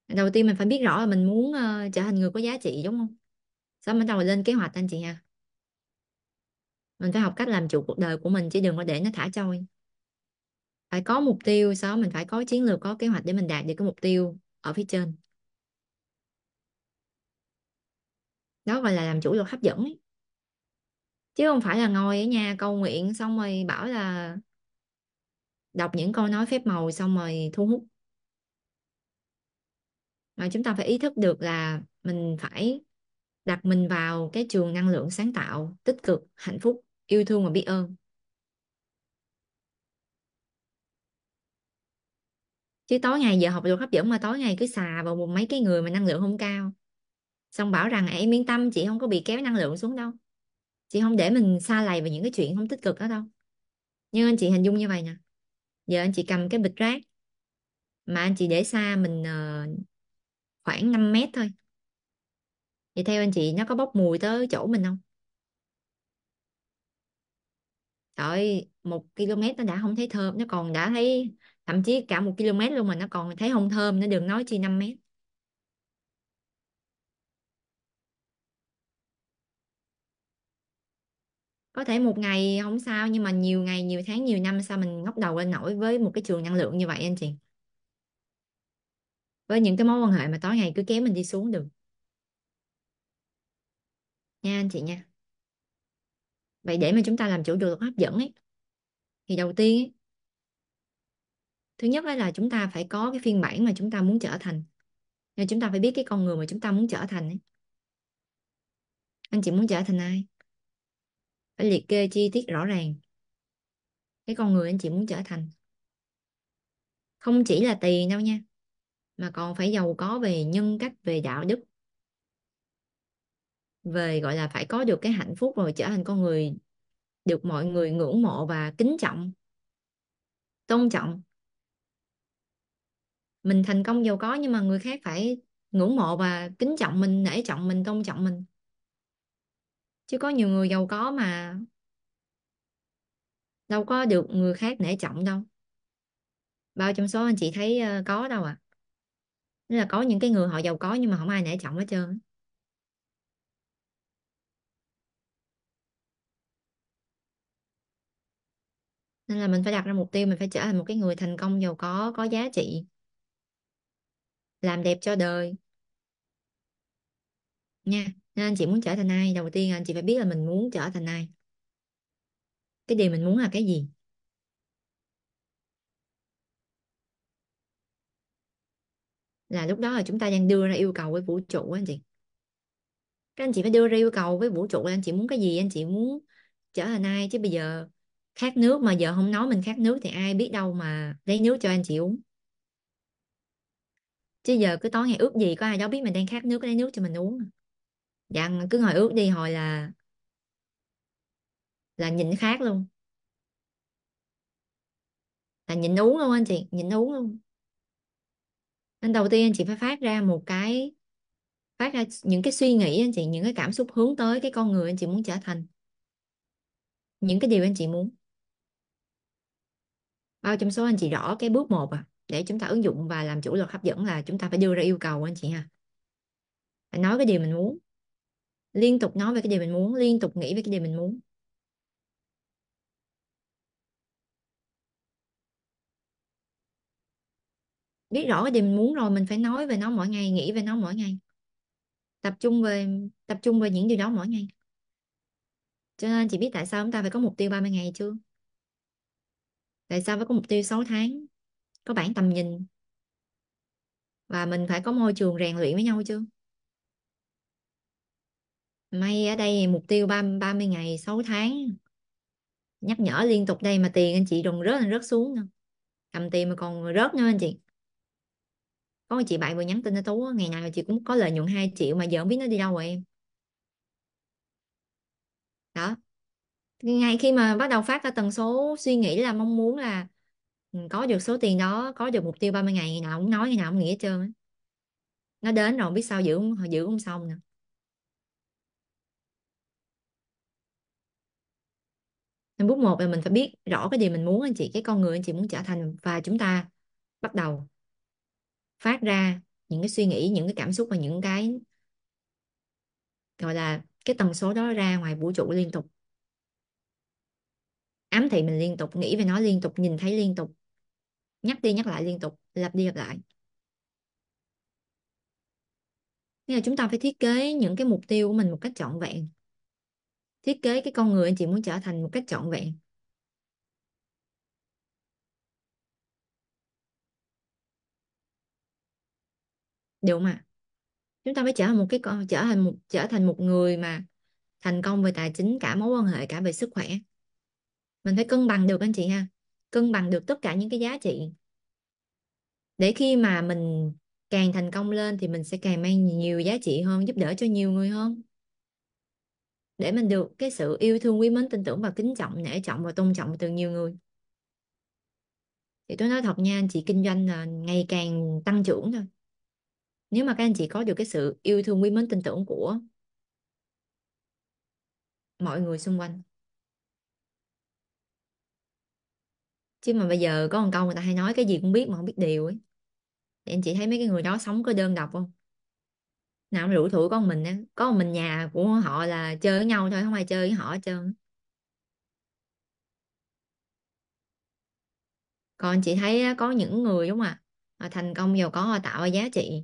đầu tiên mình phải biết rõ là mình muốn uh, trở thành người có giá trị đúng không sau bắt đầu lên kế hoạch anh chị ha mình phải học cách làm chủ cuộc đời của mình chứ đừng có để nó thả trôi phải có mục tiêu sau đó mình phải có chiến lược có kế hoạch để mình đạt được cái mục tiêu ở phía trên đó gọi là làm chủ luật hấp dẫn ấy. chứ không phải là ngồi ở nhà cầu nguyện xong rồi bảo là đọc những câu nói phép màu xong rồi thu hút mà chúng ta phải ý thức được là mình phải đặt mình vào cái trường năng lượng sáng tạo tích cực hạnh phúc yêu thương và biết ơn chứ tối ngày giờ học luật hấp dẫn mà tối ngày cứ xà vào một mấy cái người mà năng lượng không cao xong bảo rằng em yên tâm chị không có bị kéo năng lượng xuống đâu chị không để mình xa lầy vào những cái chuyện không tích cực đó đâu nhưng anh chị hình dung như vậy nè giờ anh chị cầm cái bịch rác mà anh chị để xa mình uh, khoảng 5 mét thôi vậy theo anh chị nó có bốc mùi tới chỗ mình không trời một km nó đã không thấy thơm nó còn đã thấy thậm chí cả một km luôn mà nó còn thấy không thơm nó đừng nói chi 5 mét có thể một ngày không sao nhưng mà nhiều ngày nhiều tháng nhiều năm sao mình ngóc đầu lên nổi với một cái trường năng lượng như vậy anh chị với những cái mối quan hệ mà tối ngày cứ kéo mình đi xuống được nha anh chị nha vậy để mà chúng ta làm chủ được hấp dẫn ấy thì đầu tiên ấy, thứ nhất là chúng ta phải có cái phiên bản mà chúng ta muốn trở thành nên chúng ta phải biết cái con người mà chúng ta muốn trở thành ấy. anh chị muốn trở thành ai phải liệt kê chi tiết rõ ràng cái con người anh chị muốn trở thành không chỉ là tiền đâu nha mà còn phải giàu có về nhân cách về đạo đức về gọi là phải có được cái hạnh phúc rồi trở thành con người được mọi người ngưỡng mộ và kính trọng tôn trọng mình thành công giàu có nhưng mà người khác phải ngưỡng mộ và kính trọng mình nể trọng mình tôn trọng mình chứ có nhiều người giàu có mà đâu có được người khác nể trọng đâu bao trong số anh chị thấy ờ, có đâu à Nên là có những cái người họ giàu có nhưng mà không ai nể trọng hết trơn nên là mình phải đặt ra mục tiêu mình phải trở thành một cái người thành công giàu có có giá trị làm đẹp cho đời nha nên anh chị muốn trở thành ai đầu tiên anh chị phải biết là mình muốn trở thành ai cái điều mình muốn là cái gì là lúc đó là chúng ta đang đưa ra yêu cầu với vũ trụ anh chị các anh chị phải đưa ra yêu cầu với vũ trụ là anh chị muốn cái gì anh chị muốn trở thành ai chứ bây giờ khát nước mà giờ không nói mình khát nước thì ai biết đâu mà lấy nước cho anh chị uống chứ giờ cứ tối ngày ướt gì có ai đó biết mình đang khát nước lấy nước cho mình uống Dặn dạ, cứ ngồi ướt đi hồi là là nhịn khát luôn là nhịn uống luôn anh chị nhịn uống luôn nên đầu tiên anh chị phải phát ra một cái phát ra những cái suy nghĩ anh chị những cái cảm xúc hướng tới cái con người anh chị muốn trở thành những cái điều anh chị muốn bao trong số anh chị rõ cái bước 1 à để chúng ta ứng dụng và làm chủ luật hấp dẫn là chúng ta phải đưa ra yêu cầu anh chị ha phải nói cái điều mình muốn liên tục nói về cái điều mình muốn liên tục nghĩ về cái điều mình muốn biết rõ cái điều mình muốn rồi mình phải nói về nó mỗi ngày nghĩ về nó mỗi ngày tập trung về tập trung về những điều đó mỗi ngày cho nên chị biết tại sao chúng ta phải có mục tiêu 30 ngày chưa tại sao phải có mục tiêu 6 tháng có bản tầm nhìn và mình phải có môi trường rèn luyện với nhau chứ may ở đây mục tiêu 30, 30 ngày 6 tháng nhắc nhở liên tục đây mà tiền anh chị đừng rớt anh rớt xuống nữa. cầm tiền mà còn rớt nữa anh chị có một chị bạn vừa nhắn tin cho tú ngày nào chị cũng có lợi nhuận 2 triệu mà giờ không biết nó đi đâu rồi em đó ngay khi mà bắt đầu phát ra tần số suy nghĩ là mong muốn là ừ, có được số tiền đó có được mục tiêu 30 ngày ngày nào cũng nói ngày nào cũng nghĩ hết trơn nó đến rồi không biết sao giữ không giữ không xong nè Nên bước một là mình phải biết rõ cái gì mình muốn anh chị cái con người anh chị muốn trở thành và chúng ta bắt đầu phát ra những cái suy nghĩ những cái cảm xúc và những cái gọi là cái tần số đó ra ngoài vũ trụ liên tục ám thị mình liên tục nghĩ về nó liên tục nhìn thấy liên tục nhắc đi nhắc lại liên tục lặp đi lặp lại nên là chúng ta phải thiết kế những cái mục tiêu của mình một cách trọn vẹn thiết kế cái con người anh chị muốn trở thành một cách trọn vẹn Đúng mà chúng ta phải trở thành một cái con trở thành một trở thành một người mà thành công về tài chính cả mối quan hệ cả về sức khỏe mình phải cân bằng được anh chị ha cân bằng được tất cả những cái giá trị để khi mà mình càng thành công lên thì mình sẽ càng mang nhiều giá trị hơn giúp đỡ cho nhiều người hơn để mình được cái sự yêu thương quý mến tin tưởng và kính trọng nể trọng và tôn trọng từ nhiều người thì tôi nói thật nha anh chị kinh doanh là ngày càng tăng trưởng thôi nếu mà các anh chị có được cái sự yêu thương quý mến tin tưởng của mọi người xung quanh chứ mà bây giờ có một câu người ta hay nói cái gì cũng biết mà không biết điều ấy thì anh chị thấy mấy cái người đó sống có đơn độc không nào nó rủ thủi con mình á có một mình nhà của họ là chơi với nhau thôi không ai chơi với họ hết trơn còn chị thấy có những người đúng không ạ thành công giàu có tạo giá trị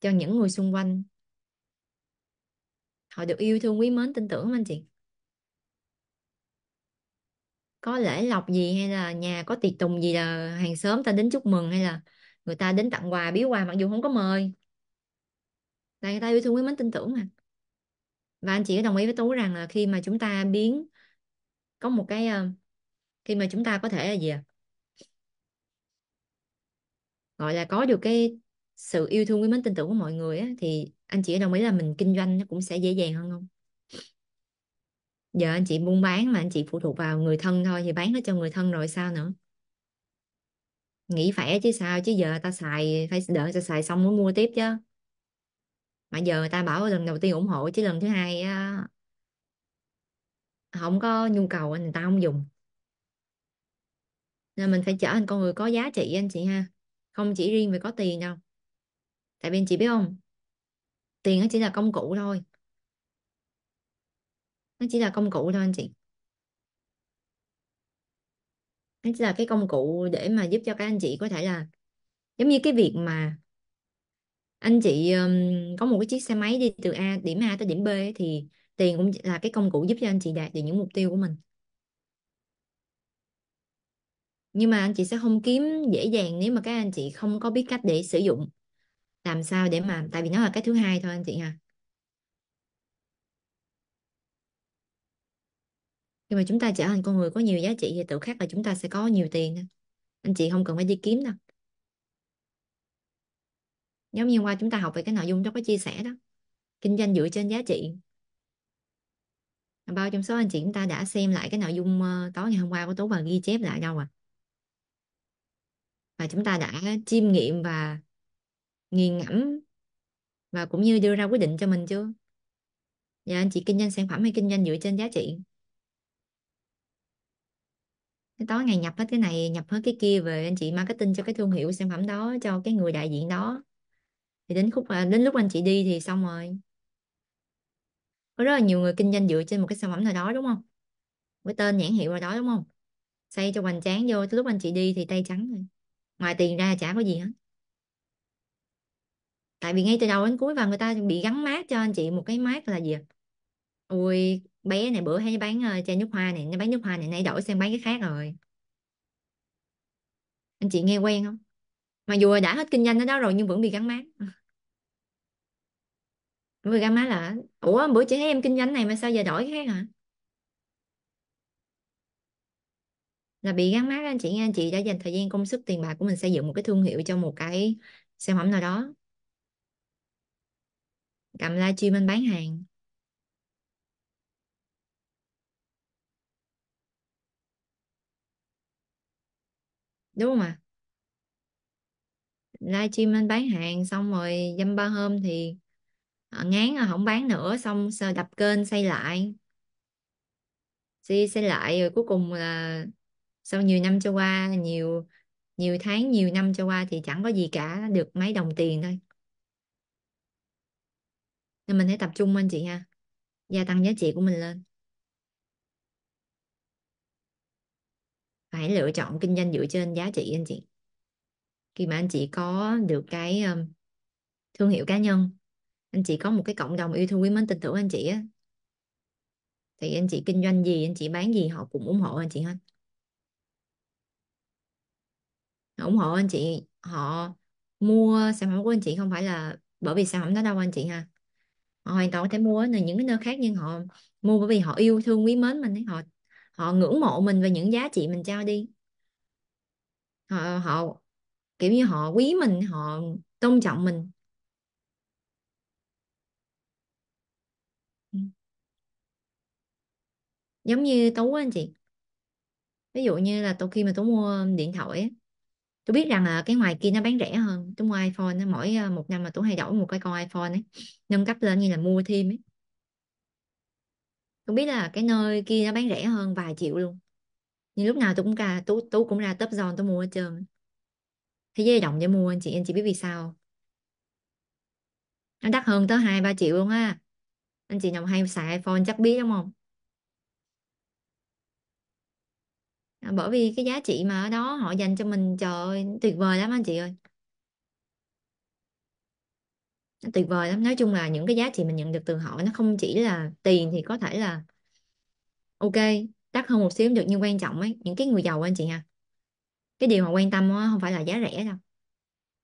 cho những người xung quanh họ được yêu thương quý mến tin tưởng không anh chị có lễ lộc gì hay là nhà có tiệc tùng gì là hàng xóm ta đến chúc mừng hay là người ta đến tặng quà biếu quà mặc dù không có mời là người ta yêu thương quý mến tin tưởng mà và anh chị có đồng ý với tú rằng là khi mà chúng ta biến có một cái ờ, khi mà chúng ta có thể là gì à? gọi là có được cái sự yêu thương quý mến tin tưởng của mọi người á, thì anh chị đồng ý là mình kinh doanh nó cũng sẽ dễ dàng hơn không giờ anh chị buôn bán mà anh chị phụ thuộc vào người thân thôi thì bán nó cho người thân rồi sao nữa nghĩ khỏe chứ sao chứ giờ ta xài phải đợi ta xài xong mới mua tiếp chứ mà giờ ta bảo lần đầu tiên ủng hộ chứ lần thứ hai á, không có nhu cầu người ta không dùng nên mình phải trở thành con người có giá trị anh chị ha không chỉ riêng về có tiền đâu tại vì anh chị biết không tiền nó chỉ là công cụ thôi nó chỉ là công cụ thôi anh chị nó chỉ là cái công cụ để mà giúp cho các anh chị có thể là giống như cái việc mà anh chị um, có một cái chiếc xe máy đi từ A điểm A tới điểm B ấy, thì tiền cũng là cái công cụ giúp cho anh chị đạt được những mục tiêu của mình nhưng mà anh chị sẽ không kiếm dễ dàng nếu mà các anh chị không có biết cách để sử dụng làm sao để mà tại vì nó là cái thứ hai thôi anh chị ha khi mà chúng ta trở thành con người có nhiều giá trị thì tự khắc là chúng ta sẽ có nhiều tiền anh chị không cần phải đi kiếm đâu giống như hôm qua chúng ta học về cái nội dung đó có chia sẻ đó kinh doanh dựa trên giá trị bao trong số anh chị chúng ta đã xem lại cái nội dung ờ, tối ngày hôm qua của Tố và ghi chép lại đâu à và chúng ta đã chiêm nghiệm và nghiền ngẫm và cũng như đưa ra quyết định cho mình chưa dạ anh chị kinh doanh sản phẩm hay kinh doanh dựa trên giá trị cái tối ngày nhập hết cái này nhập hết cái kia về anh chị marketing cho cái thương hiệu sản phẩm đó cho cái người đại diện đó thì đến khúc à, đến lúc anh chị đi thì xong rồi có rất là nhiều người kinh doanh dựa trên một cái sản phẩm nào đó đúng không với tên nhãn hiệu nào đó đúng không xây cho hoành tráng vô tới lúc anh chị đi thì tay trắng rồi ngoài tiền ra chả có gì hết tại vì ngay từ đầu đến cuối và người ta bị gắn mát cho anh chị một cái mát là gì ui bé này bữa thấy bán ờ, chai nước hoa này nó bán nước hoa này nay đổi sang bán cái khác rồi anh chị nghe quen không mà dù đã hết kinh doanh ở đó rồi nhưng vẫn bị gắn mác vừa gắn mác là ủa bữa chị thấy em kinh doanh này mà sao giờ đổi cái khác hả là bị gắn mác anh chị nghe anh chị đã dành thời gian công sức tiền bạc của mình xây dựng một cái thương hiệu cho một cái sản phẩm nào đó cầm livestream anh bán hàng đúng không ạ à? livestream anh bán hàng xong rồi dăm ba hôm thì ờ, ngán rồi không bán nữa xong sờ đập kênh xây lại xây xây lại rồi cuối cùng là sau nhiều năm trôi qua nhiều nhiều tháng nhiều năm trôi qua thì chẳng có gì cả được mấy đồng tiền thôi nên mình hãy tập trung anh chị ha gia tăng giá trị của mình lên phải lựa chọn kinh doanh dựa trên giá trị anh chị khi mà anh chị có được cái um, thương hiệu cá nhân anh chị có một cái cộng đồng yêu thương quý mến tin tưởng anh chị á thì anh chị kinh doanh gì anh chị bán gì họ cũng ủng hộ anh chị hết họ ủng hộ anh chị họ mua sản phẩm của anh chị không phải là bởi vì sản phẩm đó đâu anh chị ha họ hoàn toàn có thể mua ở những cái nơi khác nhưng họ mua bởi vì họ yêu thương quý mến mình ấy họ họ ngưỡng mộ mình và những giá trị mình trao đi họ, họ kiểu như họ quý mình họ tôn trọng mình ừ. giống như tú anh chị ví dụ như là tôi khi mà tôi mua điện thoại á tôi biết rằng là cái ngoài kia nó bán rẻ hơn tôi mua iPhone mỗi ờ, một năm mà tôi hay đổi một cái con iPhone ấy nâng cấp lên như là mua thêm ấy không biết là cái nơi kia nó bán rẻ hơn vài triệu luôn nhưng lúc nào tôi cũng ra tôi, tôi cũng ra tấp giòn tôi mua hết trơn thế giới động để mua anh chị anh chị biết vì sao nó đắt hơn tới hai ba triệu luôn á anh chị nào hay xài iPhone chắc biết đúng không à, bởi vì cái giá trị mà ở đó họ dành cho mình trời ơi, tuyệt vời lắm anh chị ơi tuyệt vời lắm nói chung là những cái giá trị mình nhận được từ họ nó không chỉ là tiền thì có thể là ok đắt hơn một xíu được nhưng quan trọng ấy những cái người giàu anh chị ha cái điều họ quan tâm không phải là giá rẻ đâu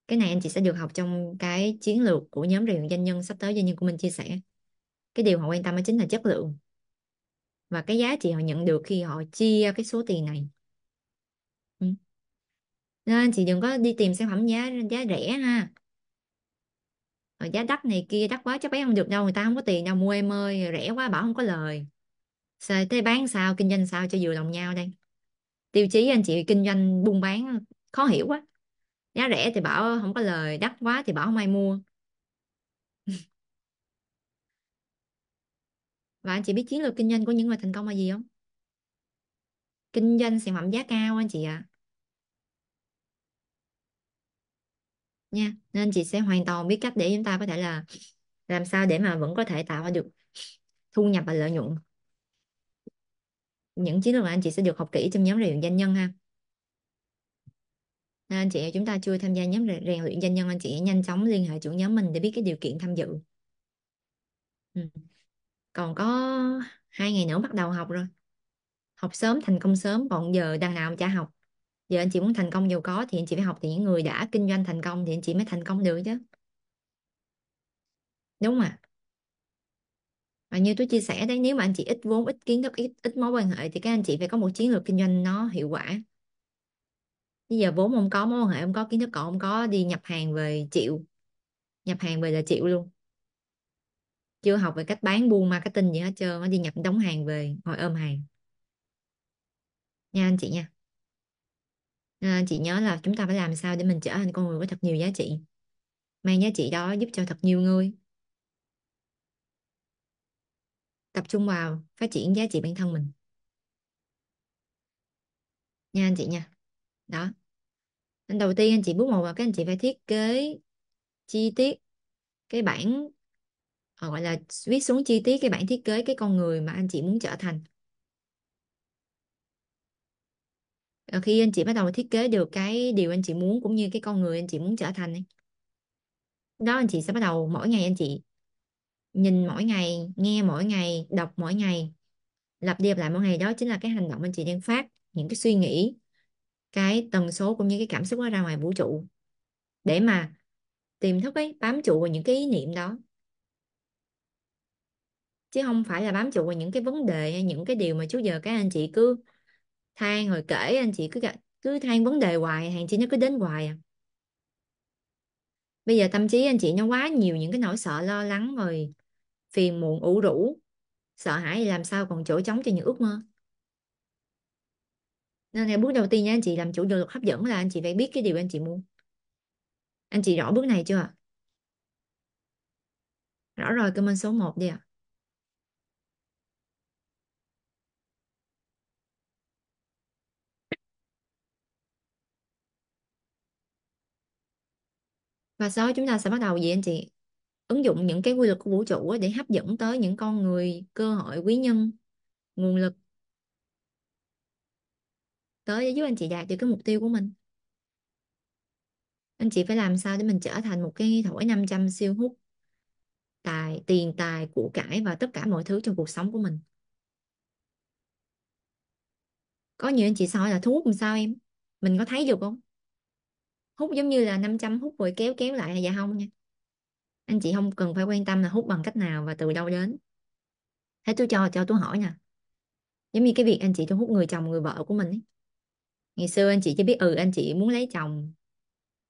cái này anh chị sẽ được học trong cái chiến lược của nhóm rèn doanh nhân sắp tới doanh nhân của mình chia sẻ cái điều họ quan tâm đó chính là chất lượng và cái giá trị họ nhận được khi họ chia cái số tiền này ừ. nên anh chị đừng có đi tìm sản phẩm giá giá rẻ ha Ờ, giá đắt này kia đắt quá chắc bán không được đâu người ta không có tiền đâu mua em ơi rẻ quá bảo không có lời sao thế bán sao kinh doanh sao cho vừa lòng nhau đây tiêu chí anh chị kinh doanh buôn bán khó hiểu quá giá rẻ thì bảo không có lời đắt quá thì bảo không ai mua và anh chị biết chiến lược kinh doanh của những người thành công là gì không kinh doanh sản phẩm giá cao anh chị ạ à. nha nên chị sẽ hoàn toàn biết cách để chúng ta có thể là làm sao để mà vẫn có thể tạo ra được thu nhập và lợi nhuận những chiến lược mà anh chị sẽ được học kỹ trong nhóm rèn doanh nhân ha nên anh chị chúng ta chưa tham gia nhóm rèn luyện doanh nhân anh chị nhanh chóng liên hệ chủ nhóm mình để biết cái điều kiện tham dự ừ. còn có hai ngày nữa bắt đầu học rồi học sớm thành công sớm còn giờ đằng nào chả học giờ anh chị muốn thành công giàu có thì anh chị phải học từ những người đã kinh doanh thành công thì anh chị mới thành công được chứ đúng không ạ và như tôi chia sẻ đấy nếu mà anh chị ít vốn ít kiến thức ít, ít mối quan hệ thì các anh chị phải có một chiến lược kinh doanh nó hiệu quả bây giờ vốn không có mối quan hệ không có kiến thức còn không có đi nhập hàng về chịu nhập hàng về là chịu luôn chưa học về cách bán buôn marketing gì hết trơn nó đi nhập đóng hàng về ngồi ôm hàng nha anh chị nha à, chị nhớ là chúng ta phải làm sao để mình trở thành con người có thật nhiều giá trị mang giá trị đó giúp cho thật nhiều người tập trung vào phát triển giá trị bản thân mình nha anh chị nha đó anh đầu tiên anh chị bước một vào các anh chị phải thiết kế chi tiết cái bản ờ, gọi là viết xuống chi tiết cái bản thiết kế cái con người mà anh chị muốn trở thành khi anh chị bắt đầu thiết kế được cái điều anh chị muốn cũng như cái con người anh chị muốn trở thành ấy. đó anh chị sẽ bắt đầu mỗi ngày anh chị nhìn mỗi ngày nghe mỗi ngày đọc mỗi ngày lặp đi lặp lại mỗi ngày đó chính là cái hành động anh chị đang phát những cái suy nghĩ cái tần số cũng như cái cảm xúc đó ra ngoài vũ trụ để mà tiềm thức ấy bám trụ vào những cái ý niệm đó chứ không phải là bám trụ vào những cái vấn đề những cái điều mà trước giờ các anh chị cứ than hồi kể anh chị cứ cứ than vấn đề hoài hàng chị nó cứ đến hoài à bây giờ tâm trí anh chị nó quá nhiều những cái nỗi sợ lo lắng rồi phiền muộn ủ rũ sợ hãi làm sao còn chỗ trống cho những ước mơ nên là bước đầu tiên nha anh chị làm chủ được luật hấp dẫn là anh chị phải biết cái điều anh chị muốn anh chị rõ bước này chưa rõ rồi comment số 1 đi ạ à. và sau đó chúng ta sẽ bắt đầu gì anh chị ứng dụng những cái quy luật của vũ trụ để hấp dẫn tới những con người cơ hội quý nhân nguồn lực tới để giúp anh chị đạt được cái mục tiêu của mình anh chị phải làm sao để mình trở thành một cái thổi 500 siêu hút tài tiền tài của cải và tất cả mọi thứ trong cuộc sống của mình có nhiều anh chị soi là thu hút làm sao em mình có thấy được không hút giống như là 500 hút rồi kéo kéo lại là dạ không nha anh chị không cần phải quan tâm là hút bằng cách nào và từ đâu đến thế tôi cho cho tôi hỏi nha giống như cái việc anh chị tôi hút người chồng người vợ của mình ấy. ngày xưa anh chị chỉ biết ừ anh chị muốn lấy chồng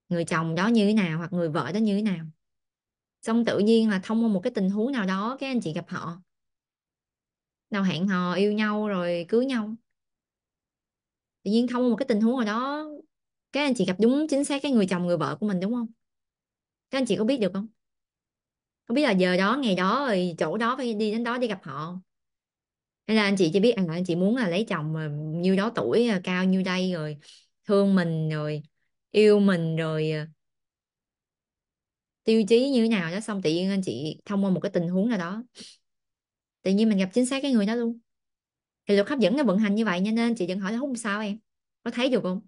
người chồng đó như thế nào hoặc người vợ đó như thế nào xong tự nhiên là thông qua một cái tình huống nào đó cái anh chị gặp họ nào hẹn hò yêu nhau rồi cưới nhau tự nhiên thông qua một cái tình huống nào đó cái anh chị gặp đúng chính xác cái người chồng người vợ của mình đúng không các anh chị có biết được không không biết là giờ đó ngày đó rồi chỗ đó phải đi đến đó đi gặp họ hay là anh chị chỉ biết là anh chị muốn là lấy chồng mà nhiêu đó tuổi à, cao nhiêu đây rồi thương mình rồi yêu mình rồi à, tiêu chí như thế nào đó xong tự nhiên anh chị thông qua một cái tình huống nào đó tự nhiên mình gặp chính xác cái người đó luôn thì luật hấp dẫn nó vận hành như vậy nên anh chị vẫn hỏi là không sao em có thấy được không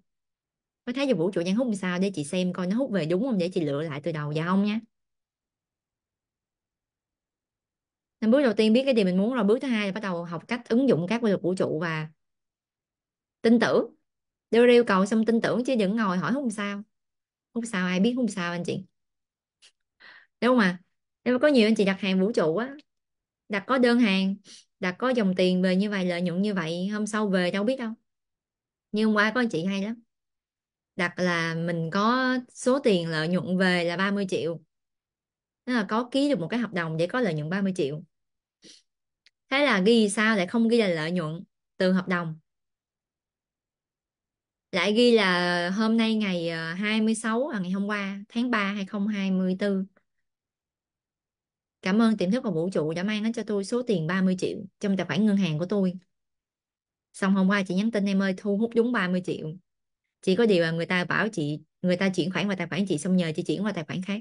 có thấy dương vũ trụ nhãn hút sao để chị xem coi nó hút về đúng không để chị lựa lại từ đầu và không nha Nên bước đầu tiên biết cái gì mình muốn rồi bước thứ hai là bắt đầu học cách ứng dụng các quy luật vũ trụ và tin tưởng đưa yêu cầu xong tin tưởng chứ đừng ngồi hỏi không sao không sao ai biết không sao anh chị đúng không ạ à? nếu có nhiều anh chị đặt hàng vũ trụ á đặt có đơn hàng đặt có dòng tiền về như vậy lợi nhuận như vậy hôm sau về đâu biết đâu Nhưng hôm qua có anh chị hay lắm đặt là mình có số tiền lợi nhuận về là 30 triệu Tức là có ký được một cái hợp đồng để có lợi nhuận 30 triệu thế là ghi sao lại không ghi là lợi nhuận từ hợp đồng lại ghi là hôm nay ngày 26 ờ, là ngày hôm qua tháng 3 2024 cảm ơn tiềm thức và vũ trụ đã mang đến cho tôi số tiền 30 triệu trong tài khoản ngân hàng của tôi xong hôm qua chị nhắn tin em ơi thu hút đúng 30 triệu chỉ có điều là người ta bảo chị người ta chuyển khoản vào tài khoản chị xong nhờ chị chuyển vào tài khoản khác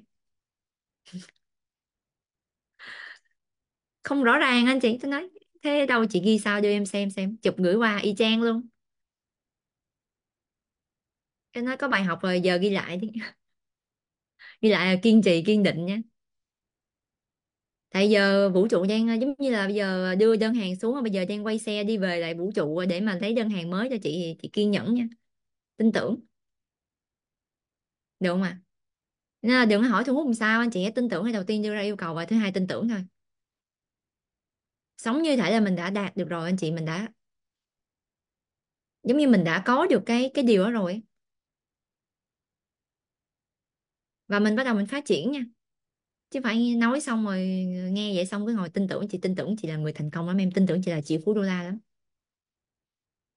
không rõ ràng anh chị tôi nói thế đâu chị ghi sao cho em xem xem chụp gửi qua y chang luôn em nói có bài học rồi giờ ghi lại đi ghi lại là kiên trì kiên định nhé tại giờ vũ trụ đang giống như là bây giờ đưa đơn hàng xuống bây giờ đang quay xe đi về lại vũ trụ để mà lấy đơn hàng mới cho chị thì chị kiên nhẫn nha tin tưởng được không ạ à? nên là đừng hỏi thu hút làm sao anh chị hãy tin tưởng hay đầu tiên đưa ra yêu cầu và thứ hai tin tưởng thôi sống như thể là mình đã đạt được rồi anh chị mình đã giống như mình đã có được cái cái điều đó rồi và mình bắt đầu mình phát triển nha chứ phải nói xong rồi nghe vậy xong cứ ngồi tin tưởng chị tin tưởng chị là người thành công lắm em tin tưởng chị là triệu phú đô la lắm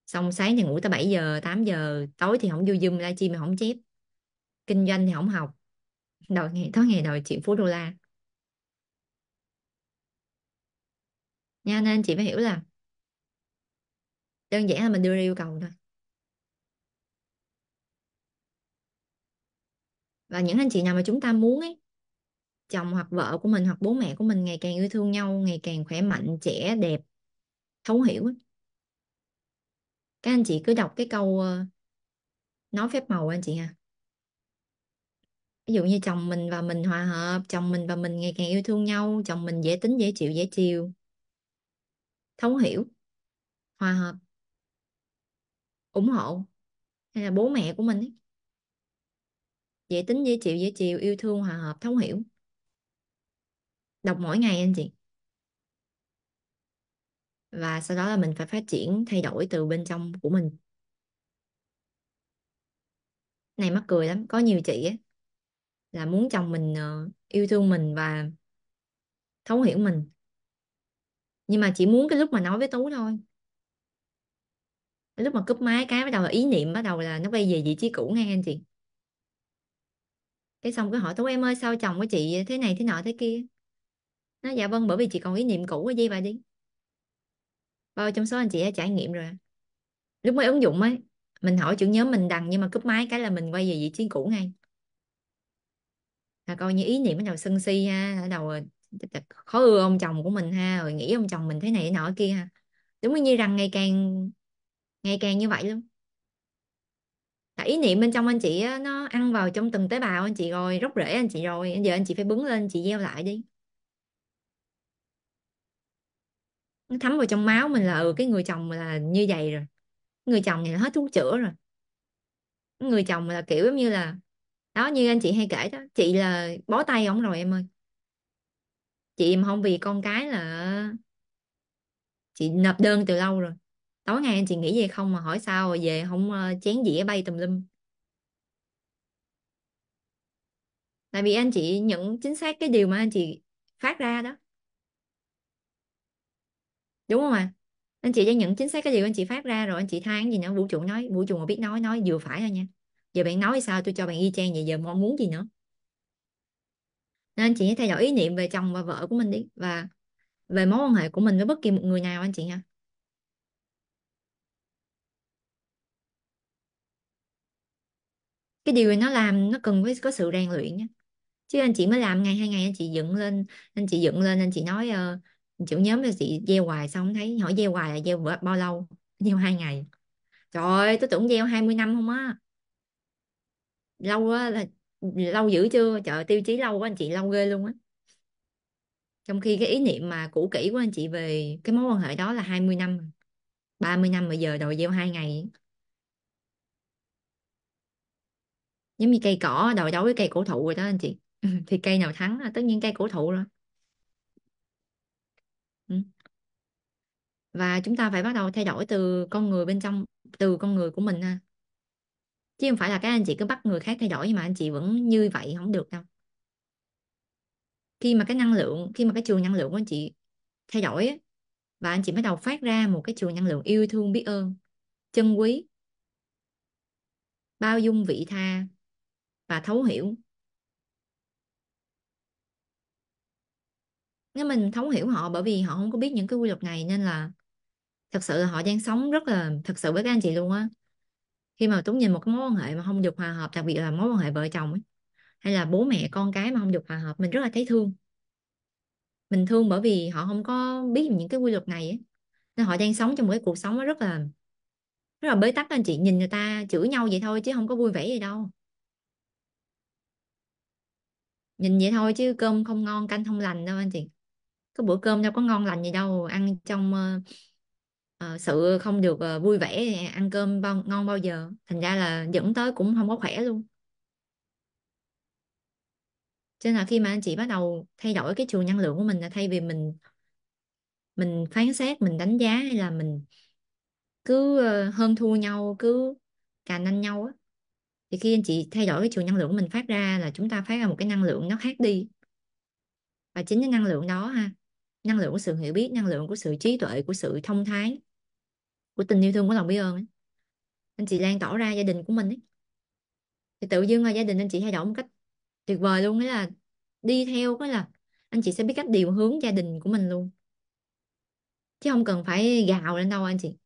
xong sáng thì ngủ tới 7 giờ 8 giờ tối thì không vô Zoom livestream mà không chép kinh doanh thì không học đòi ngày tối ngày đòi triệu phú đô la nha nên chị mới hiểu là đơn giản là mình đưa ra yêu cầu thôi và những anh chị nào mà chúng ta muốn ấy chồng hoặc vợ của mình hoặc bố mẹ của mình ngày càng yêu thương nhau ngày càng khỏe mạnh trẻ đẹp thấu hiểu ấy các anh chị cứ đọc cái câu ờ, nói phép màu anh chị nha ví dụ như chồng mình và mình hòa hợp chồng mình và mình ngày càng yêu thương nhau chồng mình dễ tính dễ chịu dễ chiều thấu hiểu hòa hợp ủng hộ hay là bố mẹ của mình ấy. dễ tính dễ chịu dễ chiều yêu thương hòa hợp thấu hiểu đọc mỗi ngày anh chị và sau đó là mình phải phát triển thay đổi từ bên trong của mình này mắc cười lắm có nhiều chị ấy, là muốn chồng mình ờ, yêu thương mình và thấu hiểu mình nhưng mà chỉ muốn cái lúc mà nói với Tú thôi lúc mà cúp máy cái bắt đầu là ý niệm bắt đầu là nó quay về vị trí cũ nghe anh chị cái xong cái hỏi Tú em ơi sao chồng của chị thế này thế nọ thế kia nó dạ vâng bởi vì chị còn ý niệm cũ ở dây bà đi bao trong số anh chị đã trải nghiệm rồi lúc mới ứng dụng ấy mình hỏi trưởng nhóm mình đằng nhưng mà cúp máy cái là mình quay về vị trí cũ ngay là coi như ý niệm bắt đầu sân si ha ở đầu khó ưa ông chồng của mình ha rồi nghĩ ông chồng mình thế này thế nọ kia ha đúng như rằng ngày càng ngày càng như vậy luôn tại ý niệm bên trong anh chị á, nó ăn vào trong từng tế bào anh chị rồi rốc rễ anh chị rồi giờ anh chị phải bứng lên anh chị gieo lại đi nó thấm vào trong máu mình là ừ cái người chồng là như vậy rồi người chồng này là hết thuốc chữa rồi người chồng là kiểu giống như là đó như anh chị hay kể đó chị là bó tay ổng rồi em ơi chị mà không vì con cái là chị nộp đơn từ lâu rồi tối ngày anh chị nghĩ về không mà hỏi sao rồi về không ờ, chén dĩa bay tùm lum tại vì anh chị nhận chính xác cái điều mà anh chị phát ra đó đúng không ạ à? anh chị đang nhận chính xác cái điều anh chị phát ra rồi anh chị than gì nữa vũ trụ nói vũ trụ mà biết nói nói vừa phải thôi nha giờ bạn nói sao tôi cho bạn y chang vậy giờ mong muốn gì nữa nên anh chị hãy thay đổi ý niệm về chồng và vợ của mình đi và về mối quan hệ của mình với bất kỳ một người nào anh chị nha cái điều nó làm nó cần phải có sự rèn luyện nha chứ anh chị mới làm ngày hai ngày anh chị dựng lên anh chị dựng lên anh chị nói uh, chủ nhóm là chị gieo hoài xong thấy hỏi gieo hoài là gieo bao lâu gieo hai ngày trời ơi tôi tưởng gieo 20 năm không á lâu quá là lâu dữ chưa trời tiêu chí lâu quá anh chị lâu ghê luôn á trong khi cái ý niệm mà cũ kỹ của anh chị về cái mối quan hệ đó là 20 năm 30 năm bây giờ đòi gieo hai ngày giống như cây cỏ đòi đấu với cây cổ thụ rồi đó anh chị thì cây nào thắng tất nhiên cây cổ thụ rồi và chúng ta phải bắt đầu thay đổi từ con người bên trong từ con người của mình ha chứ không phải là các anh chị cứ bắt người khác thay đổi mà anh chị vẫn như vậy không được đâu khi mà cái năng lượng khi mà cái trường năng lượng của anh chị thay đổi và anh chị bắt đầu phát ra một cái trường năng lượng yêu thương biết ơn chân quý bao dung vị tha và thấu hiểu nếu mình thấu hiểu họ bởi vì họ không có biết những cái quy luật này nên là thật sự là họ đang sống rất là thật sự với các anh chị luôn á khi mà Tuấn nhìn một cái mối quan hệ mà không được hòa hợp đặc biệt là mối quan hệ vợ chồng ấy, hay là bố mẹ con cái mà không được hòa hợp mình rất là thấy thương mình thương bởi vì họ không có biết những cái quy luật này ấy. nên họ đang sống trong một cái cuộc sống rất là rất là bế tắc anh chị nhìn người ta chửi nhau vậy thôi chứ không có vui vẻ gì đâu nhìn vậy thôi chứ cơm không ngon canh không lành đâu anh chị cái bữa cơm đâu có ngon lành gì đâu ăn trong ờ, uh, sự không được uh, vui vẻ ăn cơm bao, ngon bao giờ thành ra là dẫn tới cũng không có khỏe luôn cho nên là khi mà anh chị bắt đầu thay đổi cái trường năng lượng của mình là thay vì mình mình phán xét mình đánh giá hay là mình cứ ờ, hơn thua nhau cứ cà nanh nhau á thì khi anh chị thay đổi cái trường năng lượng của mình phát ra là chúng ta phát ra một cái năng lượng nó khác đi và chính cái năng lượng đó ha năng lượng của sự hiểu biết năng lượng của sự trí tuệ của sự thông thái của tình yêu thương của lòng biết ơn ấy. anh chị lan tỏ ra gia đình của mình ấy. thì tự dưng là gia đình anh chị thay đổi một cách tuyệt vời luôn ấy là đi theo cái là anh chị sẽ biết cách điều hướng gia đình của mình luôn chứ không cần phải gào lên đâu anh chị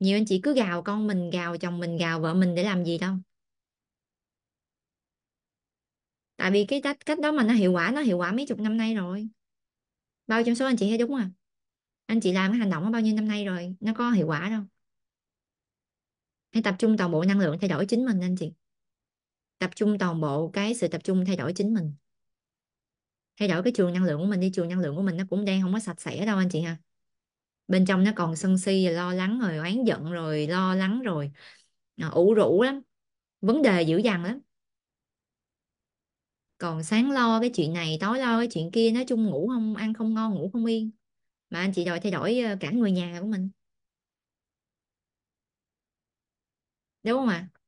nhiều anh chị cứ gào con mình gào chồng mình gào vợ mình để làm gì đâu tại vì cái cách cách đó mà nó hiệu quả nó hiệu quả mấy chục năm nay rồi bao trong số anh chị hay đúng à anh chị làm cái hành động bao nhiêu năm nay rồi nó có hiệu quả đâu hãy tập trung toàn bộ năng lượng thay đổi chính mình anh chị tập trung toàn bộ cái sự tập trung thay đổi chính mình thay đổi cái trường năng lượng của mình đi trường năng lượng của mình nó cũng đang không có sạch sẽ đâu anh chị ha bên trong nó còn sân si rồi lo lắng rồi oán giận rồi lo lắng rồi à, ủ rũ lắm vấn đề dữ dằn lắm còn sáng lo cái chuyện này tối lo cái chuyện kia nói chung ngủ không ăn không ngon ngủ không yên mà anh chị đòi thay đổi ờ, cả người nhà của mình đúng không ạ à?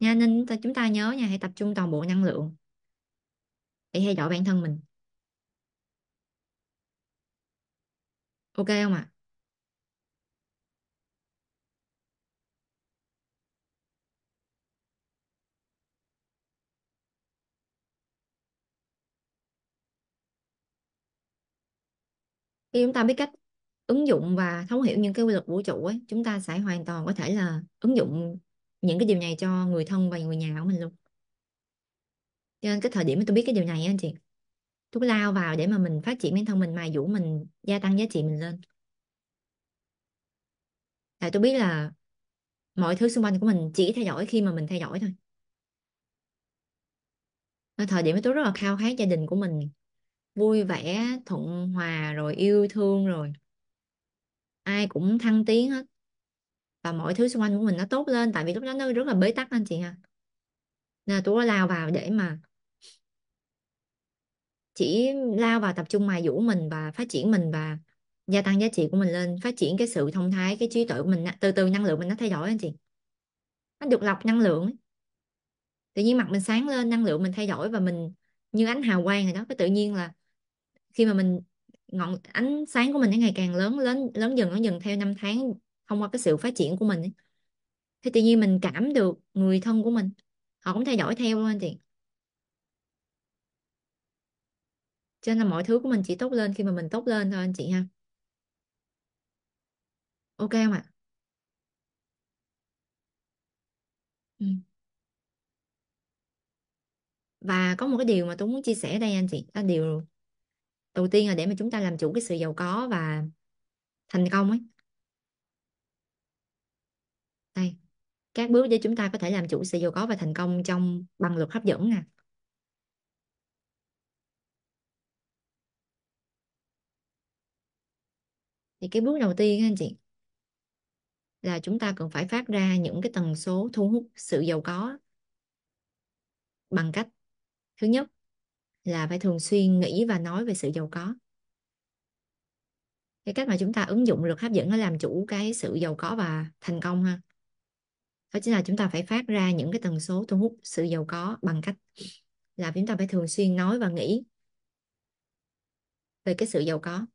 nha nên ta, chúng ta nhớ nha hãy tập trung toàn bộ năng lượng để thay đổi bản thân mình ok không ạ khi chúng ta biết cách ứng dụng và thấu hiểu những cái quy luật vũ trụ ấy chúng ta sẽ hoàn toàn có thể là ứng dụng những cái điều này cho người thân và người nhà của mình luôn cho nên cái thời điểm mà tôi biết cái điều này anh chị tôi lao vào để mà mình phát triển bản thân mình mài dũa mình gia tăng giá trị mình lên tại tôi biết là mọi thứ xung quanh của mình chỉ thay đổi khi mà mình thay đổi thôi thời điểm đó tôi rất là khao khát gia đình của mình vui vẻ thuận hòa rồi yêu thương rồi ai cũng thăng tiến hết và mọi thứ xung quanh của mình nó tốt lên tại vì lúc đó nó rất là bế tắc anh chị ha nên là tôi lao vào để mà chỉ lao vào tập trung mài dũa mình và phát triển mình và gia tăng giá trị của mình lên phát triển cái sự thông thái cái trí tuệ của mình từ từ năng lượng mình nó thay đổi anh chị nó được lọc năng lượng tự nhiên mặt mình sáng lên năng lượng mình thay đổi và mình như ánh hào quang rồi đó cái tự nhiên là khi mà mình ngọn ánh sáng của mình nó ngày càng lớn lớn lớn dần lớn dần theo năm tháng thông qua cái sự phát triển của mình ấy. thì tự nhiên mình cảm được người thân của mình họ cũng thay đổi theo luôn anh chị cho nên là mọi thứ của mình chỉ tốt lên khi mà mình tốt lên thôi anh chị ha ok không ạ Ừ. và có một cái điều mà tôi muốn chia sẻ đây anh chị là điều đầu tiên là để mà chúng ta làm chủ cái sự giàu có và thành công ấy đây các bước để chúng ta có thể làm chủ sự giàu có và thành công trong bằng luật hấp dẫn nè thì cái bước đầu tiên anh chị là chúng ta cần phải phát ra những cái tần số thu hút sự giàu có bằng cách thứ nhất là phải thường xuyên nghĩ và nói về sự giàu có cái cách mà chúng ta ứng dụng luật hấp dẫn nó làm chủ cái sự giàu có và thành công ha đó chính là chúng ta phải phát ra những cái tần số thu hút sự giàu có bằng cách là chúng ta phải thường xuyên nói và nghĩ về cái sự giàu có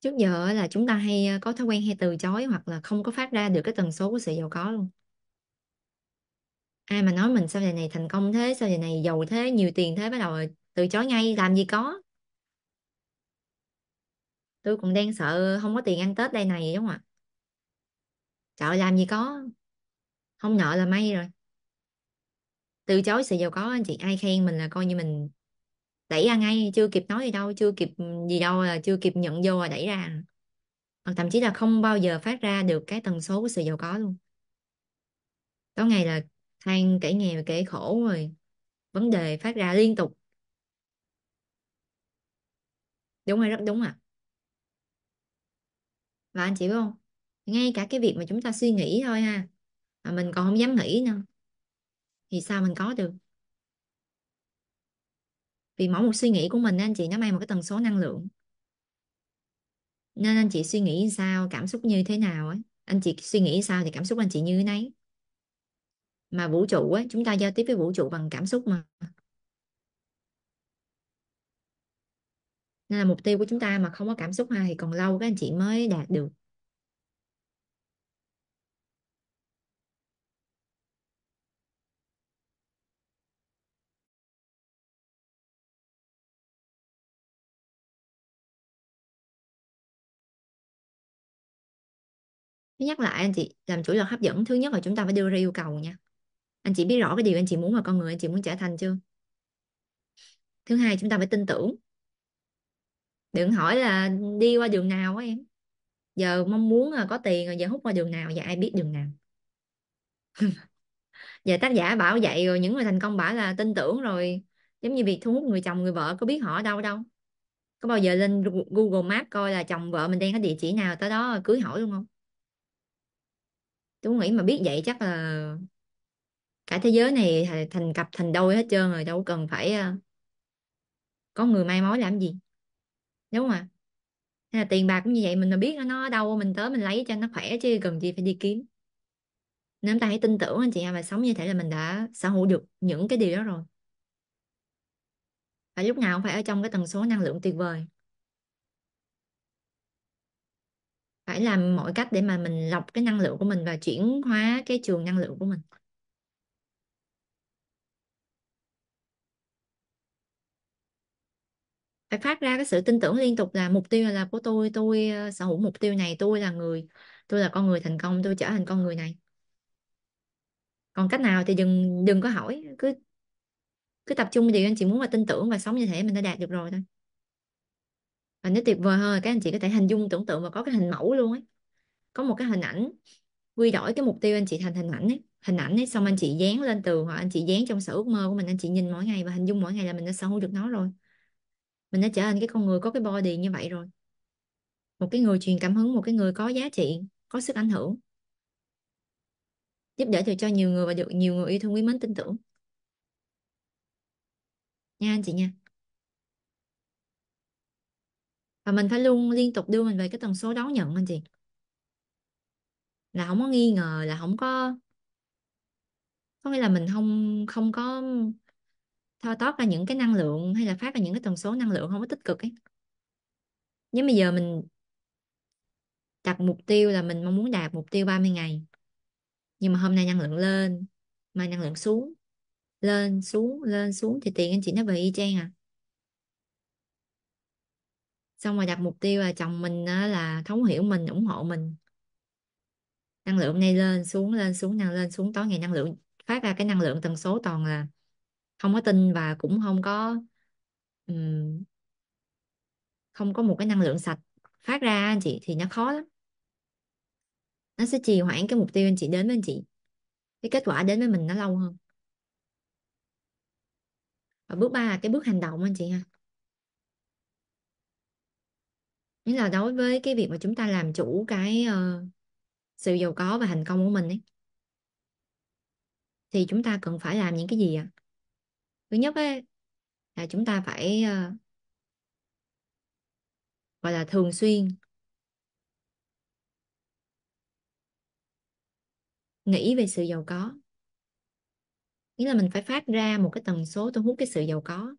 Trước giờ là chúng ta hay có thói quen hay từ chối hoặc là không có phát ra được cái tần số của sự giàu có luôn. Ai mà nói mình sao giờ này thành công thế, sao giờ này giàu thế, nhiều tiền thế bắt đầu từ chối ngay, làm gì có. Tôi cũng đang sợ không có tiền ăn Tết đây này đúng không ạ? Trời làm gì có, không nợ là may rồi. Từ chối sự giàu có anh chị ai khen mình là coi như mình đẩy ra ngay chưa kịp nói gì đâu chưa kịp gì đâu là chưa kịp nhận vô là đẩy ra hoặc thậm chí là không bao giờ phát ra được cái tần số của sự giàu có luôn có ngày là than kể nghèo kể khổ rồi vấn đề phát ra liên tục đúng hay rất đúng à và anh chị biết không ngay cả cái việc mà chúng ta suy nghĩ thôi ha mà mình còn không dám nghĩ nữa thì sao mình có được vì mỗi một suy nghĩ của mình anh chị nó mang một cái tần số năng lượng nên anh chị suy nghĩ sao cảm xúc như thế nào ấy anh chị suy nghĩ sao thì cảm xúc anh chị như thế nấy mà vũ trụ ấy chúng ta giao tiếp với vũ trụ bằng cảm xúc mà nên là mục tiêu của chúng ta mà không có cảm xúc ha thì còn lâu các anh chị mới đạt được nhắc lại anh chị làm chủ lực hấp dẫn thứ nhất là chúng ta phải đưa ra yêu cầu nha anh chị biết rõ cái điều anh chị muốn mà con người anh chị muốn trở thành chưa thứ hai chúng ta phải tin tưởng đừng hỏi là đi qua đường nào á em giờ mong muốn là có tiền rồi giờ hút qua đường nào giờ ai biết đường nào giờ tác giả bảo vậy rồi những người thành công bảo là tin tưởng rồi giống như việc thu hút người chồng người vợ có biết họ ở đâu đâu có bao giờ lên Google Maps coi là chồng vợ mình đang có địa chỉ nào tới đó cưới hỏi luôn không tôi nghĩ mà biết vậy chắc là cả thế giới này thành cặp thành đôi hết trơn rồi đâu cần phải ờ, có người mai mối làm gì đúng không ạ hay là tiền bạc cũng như vậy mình mà biết nó nó ở đâu mình tới mình lấy cho nó khỏe chứ cần gì phải đi kiếm nên ta hãy tin tưởng anh chị em và sống như thế là mình đã sở hữu được những cái điều đó rồi và lúc nào cũng phải ở trong cái tần số năng lượng tuyệt vời phải làm mọi cách để mà mình lọc cái năng lượng của mình và chuyển hóa cái trường năng lượng của mình phải phát ra cái sự tin tưởng liên tục là mục tiêu là của tôi tôi ờ, sở hữu mục tiêu này tôi là người tôi là con người thành công tôi trở thành con người này còn cách nào thì đừng đừng có hỏi cứ cứ tập trung điều anh chỉ muốn là tin tưởng và sống như thế mình đã đạt được rồi thôi và nó tuyệt vời hơn là các anh chị có thể hình dung tưởng tượng và có cái hình mẫu luôn ấy có một cái hình ảnh quy đổi cái mục tiêu anh chị thành hình ảnh ấy hình ảnh ấy xong anh chị dán lên tường hoặc anh chị dán trong sở ước mơ của mình anh chị nhìn mỗi ngày và hình dung mỗi ngày là mình đã sở hữu được nó rồi mình đã trở thành cái con người có cái body như vậy rồi một cái người truyền cảm hứng một cái người có giá trị có sức ảnh hưởng giúp đỡ được cho nhiều người và được nhiều người yêu thương quý mến tin tưởng nha anh chị nha và mình phải luôn liên tục đưa mình về cái tần số đón nhận anh chị là không có nghi ngờ là không có có nghĩa là mình không không có thao tót ra những cái năng lượng hay là phát ra những cái tần số năng lượng không có tích cực ấy nếu bây giờ mình đặt mục tiêu là mình mong muốn đạt mục tiêu 30 ngày nhưng mà hôm nay năng lượng lên mai năng lượng xuống lên xuống lên xuống thì tiền anh chị nó về y chang à xong rồi đặt mục tiêu là chồng mình là thấu hiểu mình ủng hộ mình năng lượng nay lên xuống lên xuống năng lên xuống tối ngày năng lượng phát ra cái năng lượng tần số toàn là không có tin và cũng không có um, không có một cái năng lượng sạch phát ra anh chị thì nó khó lắm nó sẽ trì hoãn cái mục tiêu anh chị đến với anh chị cái kết quả đến với mình nó lâu hơn và bước ba là cái bước hành động anh chị ha nghĩa là đối với cái việc mà chúng ta làm chủ cái uh, sự giàu có và thành công của mình ấy thì chúng ta cần phải làm những cái gì ạ thứ nhất ấy, là chúng ta phải uh, gọi là thường xuyên nghĩ về sự giàu có nghĩa là mình phải phát ra một cái tần số thu hút cái sự giàu có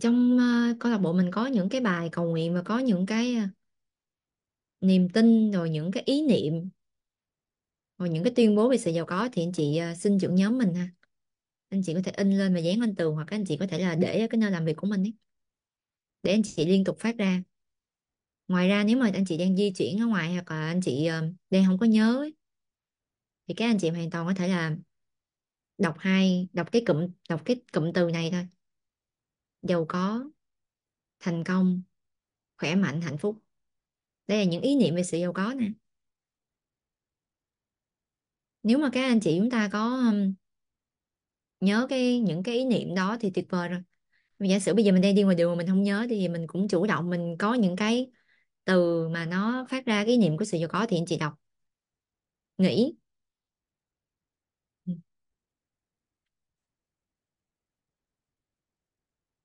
trong ờ, câu lạc bộ mình có những cái bài cầu nguyện và có những cái ờ, niềm tin rồi những cái ý niệm rồi những cái tuyên bố về sự giàu có thì anh chị ờ, xin trưởng nhóm mình ha anh chị có thể in lên và dán lên tường hoặc anh chị có thể là để ở cái nơi làm việc của mình ấy, để anh chị liên tục phát ra ngoài ra nếu mà anh chị đang di chuyển ở ngoài hoặc là anh chị ờ, đang không có nhớ ấy, thì các anh chị hoàn toàn có thể là đọc hai đọc cái cụm đọc cái cụm từ này thôi giàu có thành công khỏe mạnh hạnh phúc đây là những ý niệm về sự giàu có nè nếu mà các anh chị chúng ta có nhớ cái những cái ý niệm đó thì tuyệt vời rồi giả sử bây giờ mình đang đi ngoài đường mà mình không nhớ thì mình cũng chủ động mình có những cái từ mà nó phát ra cái niệm của sự giàu có thì anh chị đọc nghĩ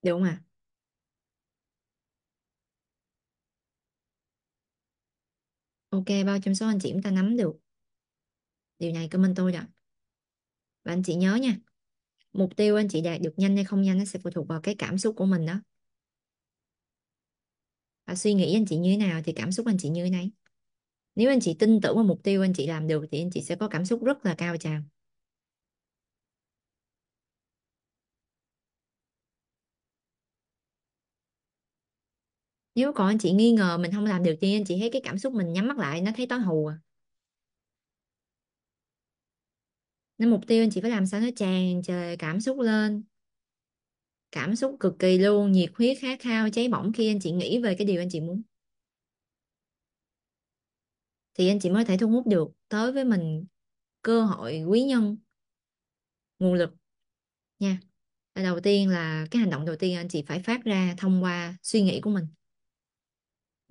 đúng không ạ? Ok, bao trong số anh chị chúng ta nắm được. Điều này comment tôi rồi. Và anh chị nhớ nha, mục tiêu anh chị đạt được nhanh hay không nhanh nó sẽ phụ thuộc vào cái cảm xúc của mình đó. Và suy nghĩ anh chị như thế nào thì cảm xúc anh chị như thế này. Nếu anh chị tin tưởng vào mục tiêu anh chị làm được thì anh chị sẽ có cảm xúc rất là cao trào. nếu còn anh chị nghi ngờ mình không làm được chi anh chị thấy cái cảm xúc mình nhắm mắt lại nó thấy tối hù à nên mục tiêu anh chị phải làm sao nó tràn trề cảm xúc lên cảm xúc cực kỳ luôn nhiệt huyết khát khao cháy bỏng khi anh chị nghĩ về cái điều anh chị muốn thì anh chị mới thể thu hút được tới với mình cơ hội quý nhân nguồn lực nha đầu tiên là cái hành động đầu tiên anh chị phải phát ra thông qua suy nghĩ của mình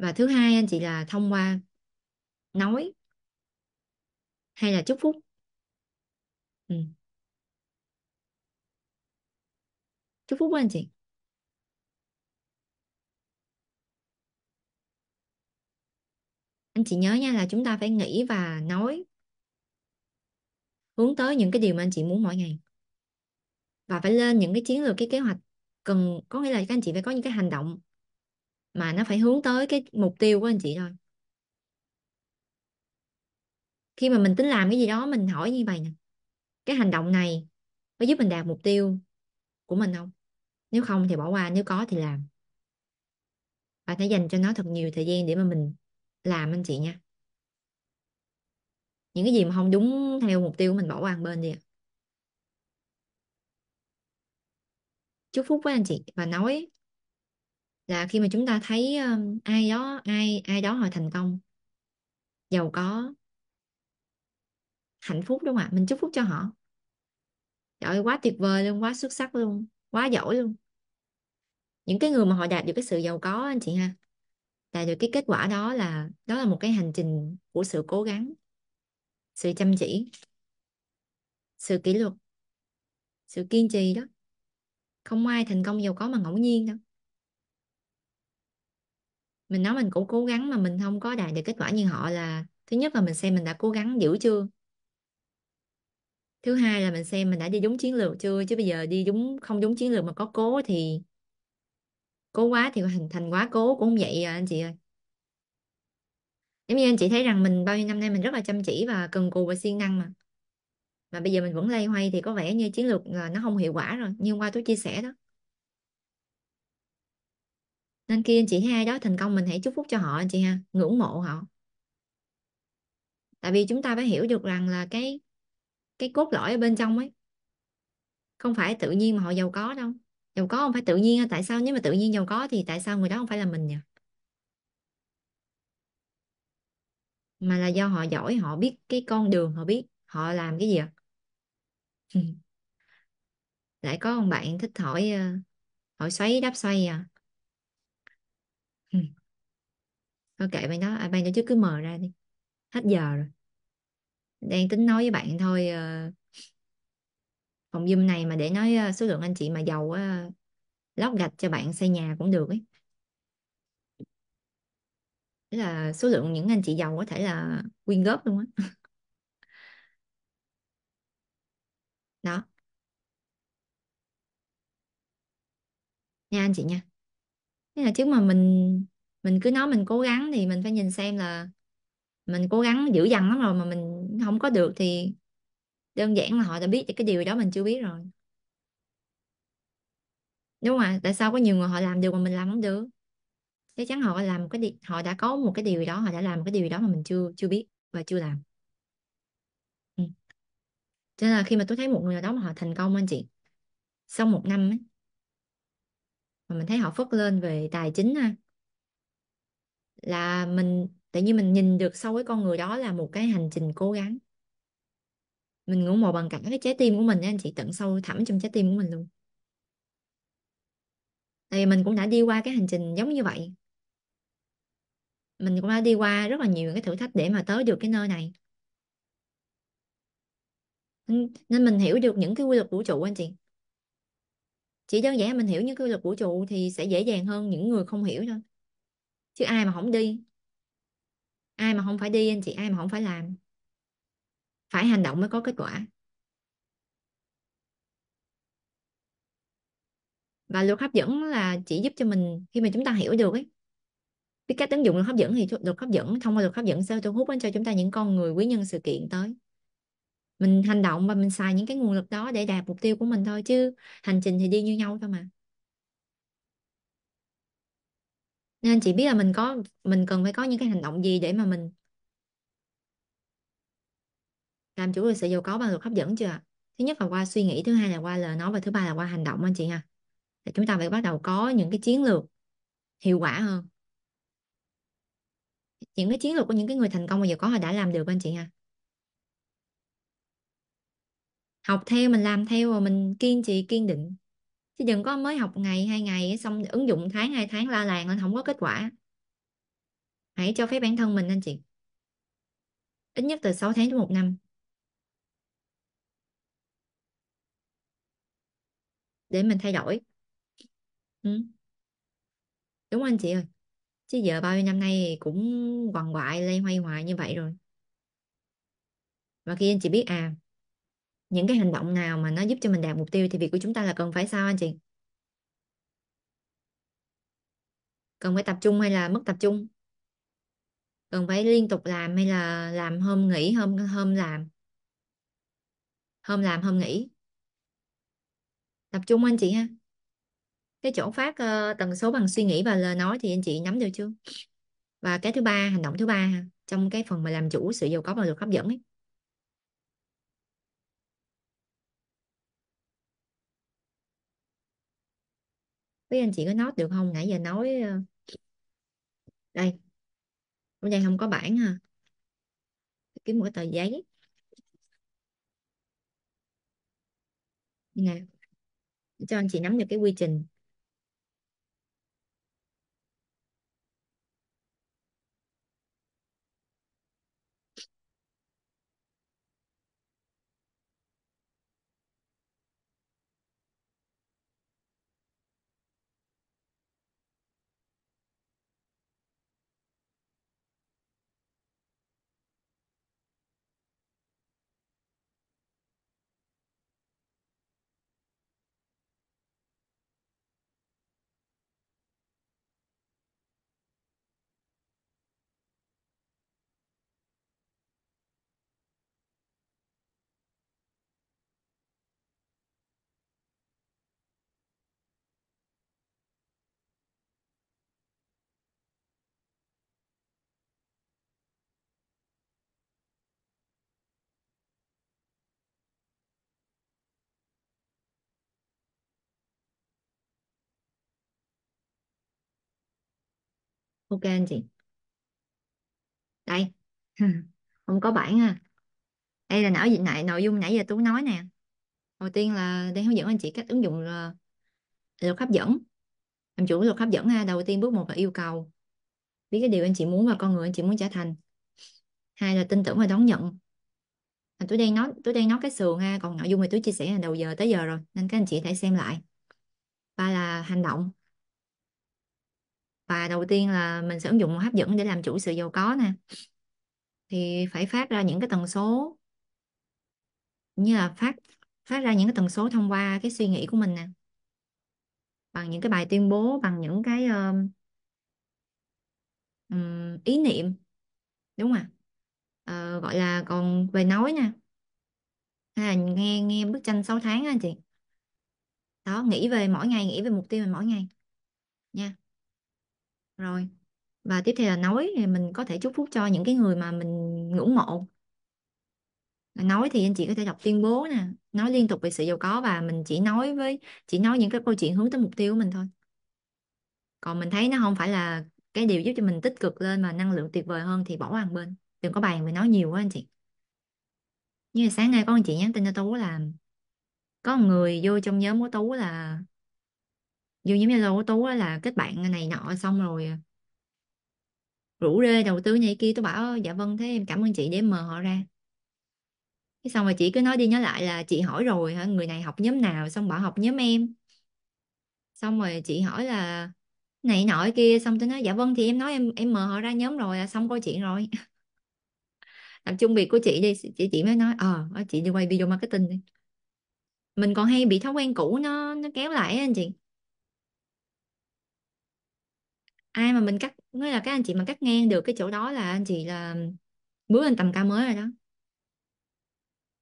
và thứ hai anh chị là thông qua nói hay là chúc phúc ừ. chúc phúc anh chị anh chị nhớ nha là chúng ta phải nghĩ và nói hướng tới những cái điều mà anh chị muốn mỗi ngày và phải lên những cái chiến lược cái kế hoạch cần có nghĩa là các anh chị phải có những cái hành động mà nó phải hướng tới cái mục tiêu của anh chị thôi khi mà mình tính làm cái gì đó mình hỏi như vậy nè cái hành động này có giúp mình đạt mục tiêu của mình không nếu không thì bỏ qua nếu có thì làm và phải dành cho nó thật nhiều thời gian để mà mình làm anh chị nha những cái gì mà không đúng theo mục tiêu của mình bỏ qua một bên đi chúc phúc với anh chị và nói là khi mà chúng ta thấy um, ai đó ai ai đó họ thành công giàu có hạnh phúc đúng không ạ mình chúc phúc cho họ trời ơi, quá tuyệt vời luôn quá xuất sắc luôn quá giỏi luôn những cái người mà họ đạt được cái sự giàu có anh chị ha đạt được cái kết quả đó là đó là một cái hành trình của sự cố gắng sự chăm chỉ sự kỷ luật sự kiên trì đó không ai thành công giàu có mà ngẫu nhiên đâu mình nói mình cũng cố gắng mà mình không có đạt được kết quả như họ là thứ nhất là mình xem mình đã cố gắng dữ chưa thứ hai là mình xem mình đã đi đúng chiến lược chưa chứ bây giờ đi đúng không đúng chiến lược mà có cố thì cố quá thì hình thành quá cố cũng vậy à, anh chị ơi giống như anh chị thấy rằng mình bao nhiêu năm nay mình rất là chăm chỉ và cần cù và siêng năng mà mà bây giờ mình vẫn lay hoay thì có vẻ như chiến lược là nó không hiệu quả rồi như hôm qua tôi chia sẻ đó nên khi anh chị hai đó thành công mình hãy chúc phúc cho họ anh chị ha ngưỡng mộ họ tại vì chúng ta phải hiểu được rằng là cái cái cốt lõi ở bên trong ấy không phải tự nhiên mà họ giàu có đâu giàu có không phải tự nhiên tại sao nếu mà tự nhiên giàu có thì tại sao người đó không phải là mình nhỉ mà là do họ giỏi họ biết cái con đường họ biết họ làm cái gì ạ lại có ông bạn thích hỏi ờ, hỏi xoáy đáp xoay à ừ. thôi kệ bạn đó à, bạn đó chứ cứ mờ ra đi hết giờ rồi đang tính nói với bạn thôi uh, phòng Zoom này mà để nói uh, số lượng anh chị mà giàu uh, lót gạch cho bạn xây nhà cũng được ấy Thế là số lượng những anh chị giàu có thể là quyên góp luôn á đó. đó nha anh chị nha thế là trước mà mình mình cứ nói mình cố gắng thì mình phải nhìn xem là mình cố gắng dữ dằn lắm rồi mà mình không có được thì đơn giản là họ đã biết cái điều đó mình chưa biết rồi đúng mà tại sao có nhiều người họ làm được mà mình làm không được chắc chắn họ làm cái đi- họ đã có một cái điều đó họ đã làm cái điều đó mà mình chưa chưa biết và chưa làm ừ. cho nên là khi mà tôi thấy một người nào đó mà họ thành công anh chị sau một năm ấy, mà mình thấy họ phất lên về tài chính ha là mình tự nhiên mình nhìn được sâu cái con người đó là một cái hành trình cố gắng mình ngưỡng mộ bằng cả cái trái tim của mình anh chị tận sâu thẳm trong trái tim của mình luôn tại vì mình cũng đã đi qua cái hành trình giống như vậy mình cũng đã đi qua rất là nhiều cái thử thách để mà tới được cái nơi này nên mình hiểu được những cái quy luật vũ trụ anh chị chỉ đơn giản mình hiểu những quy luật vũ trụ thì sẽ dễ dàng hơn những người không hiểu thôi chứ ai mà không đi ai mà không phải đi anh chị ai mà không phải làm phải hành động mới có kết quả và luật hấp dẫn là chỉ giúp cho mình khi mà chúng ta hiểu được ấy biết cách ứng dụng luật hấp dẫn thì luật hấp dẫn thông qua luật hấp dẫn sẽ thu hút đến cho chúng ta những con người quý nhân sự kiện tới mình hành động và mình xài những cái nguồn lực đó để đạt mục tiêu của mình thôi chứ hành trình thì đi như nhau thôi mà nên chị biết là mình có mình cần phải có những cái hành động gì để mà mình làm chủ được sự giàu có bằng luật hấp dẫn chưa ạ? thứ nhất là qua suy nghĩ thứ hai là qua lời nói và thứ ba là qua hành động anh chị ha để chúng ta phải bắt đầu có những cái chiến lược hiệu quả hơn những cái chiến lược của những cái người thành công và giàu có họ đã làm được anh chị ha học theo mình làm theo và mình kiên trì kiên định chứ đừng có mới học ngày hai ngày xong ứng dụng tháng hai tháng la làng lên không có kết quả hãy cho phép bản thân mình anh chị ít nhất từ 6 tháng đến một năm để mình thay đổi ừ. đúng anh chị ơi chứ giờ bao nhiêu năm nay cũng quằn quại lây hoay hoài như vậy rồi và khi anh chị biết à những cái hành động nào mà nó giúp cho mình đạt mục tiêu thì việc của chúng ta là cần phải sao anh chị cần phải tập trung hay là mất tập trung cần phải liên tục làm hay là làm hôm nghỉ hôm hôm làm hôm làm hôm nghỉ tập trung anh chị ha cái chỗ phát uh, tần số bằng suy nghĩ và lời nói thì anh chị nắm được chưa và cái thứ ba hành động thứ ba trong cái phần mà làm chủ sự giàu có và luật hấp dẫn ấy với anh chị có nói được không nãy giờ nói ờ, đây hôm nay không có bảng ha kiếm một cái tờ giấy nè cho anh chị nắm được cái quy trình ok anh chị đây không ừ. có bảng ha đây là não dịch này nội dung nãy giờ tú nói nè đầu tiên là để hướng dẫn anh chị cách ứng dụng ờ, luật hấp dẫn làm chủ luật hấp dẫn ha đầu tiên bước một là yêu cầu biết cái điều anh chị muốn và con người anh chị muốn trở thành hai là tin tưởng và đón nhận à, tôi đang nói tôi đang nói cái sườn ha còn nội dung này tôi chia sẻ là đầu giờ tới giờ rồi nên các anh chị hãy xem lại ba là hành động và đầu tiên là mình sẽ ứng dụng hấp dẫn để làm chủ sự giàu có nè thì phải phát ra những cái tần số như là phát phát ra những cái tần số thông qua cái suy nghĩ của mình nè bằng những cái bài tuyên bố bằng những cái um, ý niệm đúng không ạ uh, gọi là còn về nói nè hay là nghe nghe bức tranh 6 tháng anh chị đó nghĩ về mỗi ngày nghĩ về mục tiêu mình mỗi ngày nha rồi và tiếp theo là nói thì mình có thể chúc phúc cho những cái người mà mình ngưỡng mộ nói thì anh chị có thể đọc tuyên bố nè nói liên tục về sự giàu có và mình chỉ nói với chỉ nói những cái câu chuyện hướng tới mục tiêu của mình thôi còn mình thấy nó không phải là cái điều giúp cho mình tích cực lên mà năng lượng tuyệt vời hơn thì bỏ qua một bên đừng có bàn về nói nhiều quá anh chị như sáng nay có anh chị nhắn tin cho tú là có một người vô trong nhóm của tú là dù nhóm như là của tú á là kết bạn này nọ xong rồi à, rủ rê đầu tư này kia tôi bảo dạ vâng thế em cảm ơn chị để em mời họ ra cái xong rồi chị cứ nói đi nói lại là chị hỏi rồi hả người này học nhóm nào xong bảo học nhóm em xong rồi chị hỏi là này nọ kia xong tôi nói dạ vâng thì em nói em em mời họ ra nhóm rồi là xong coi chuyện rồi làm chung việc của chị đi chị chị mới nói ờ à, chị đi quay video marketing đi mình còn hay bị thói quen cũ nó nó kéo lại anh chị ai mà mình cắt nói là các anh chị mà cắt ngang được cái chỗ đó là anh chị là bước lên tầm cao mới rồi đó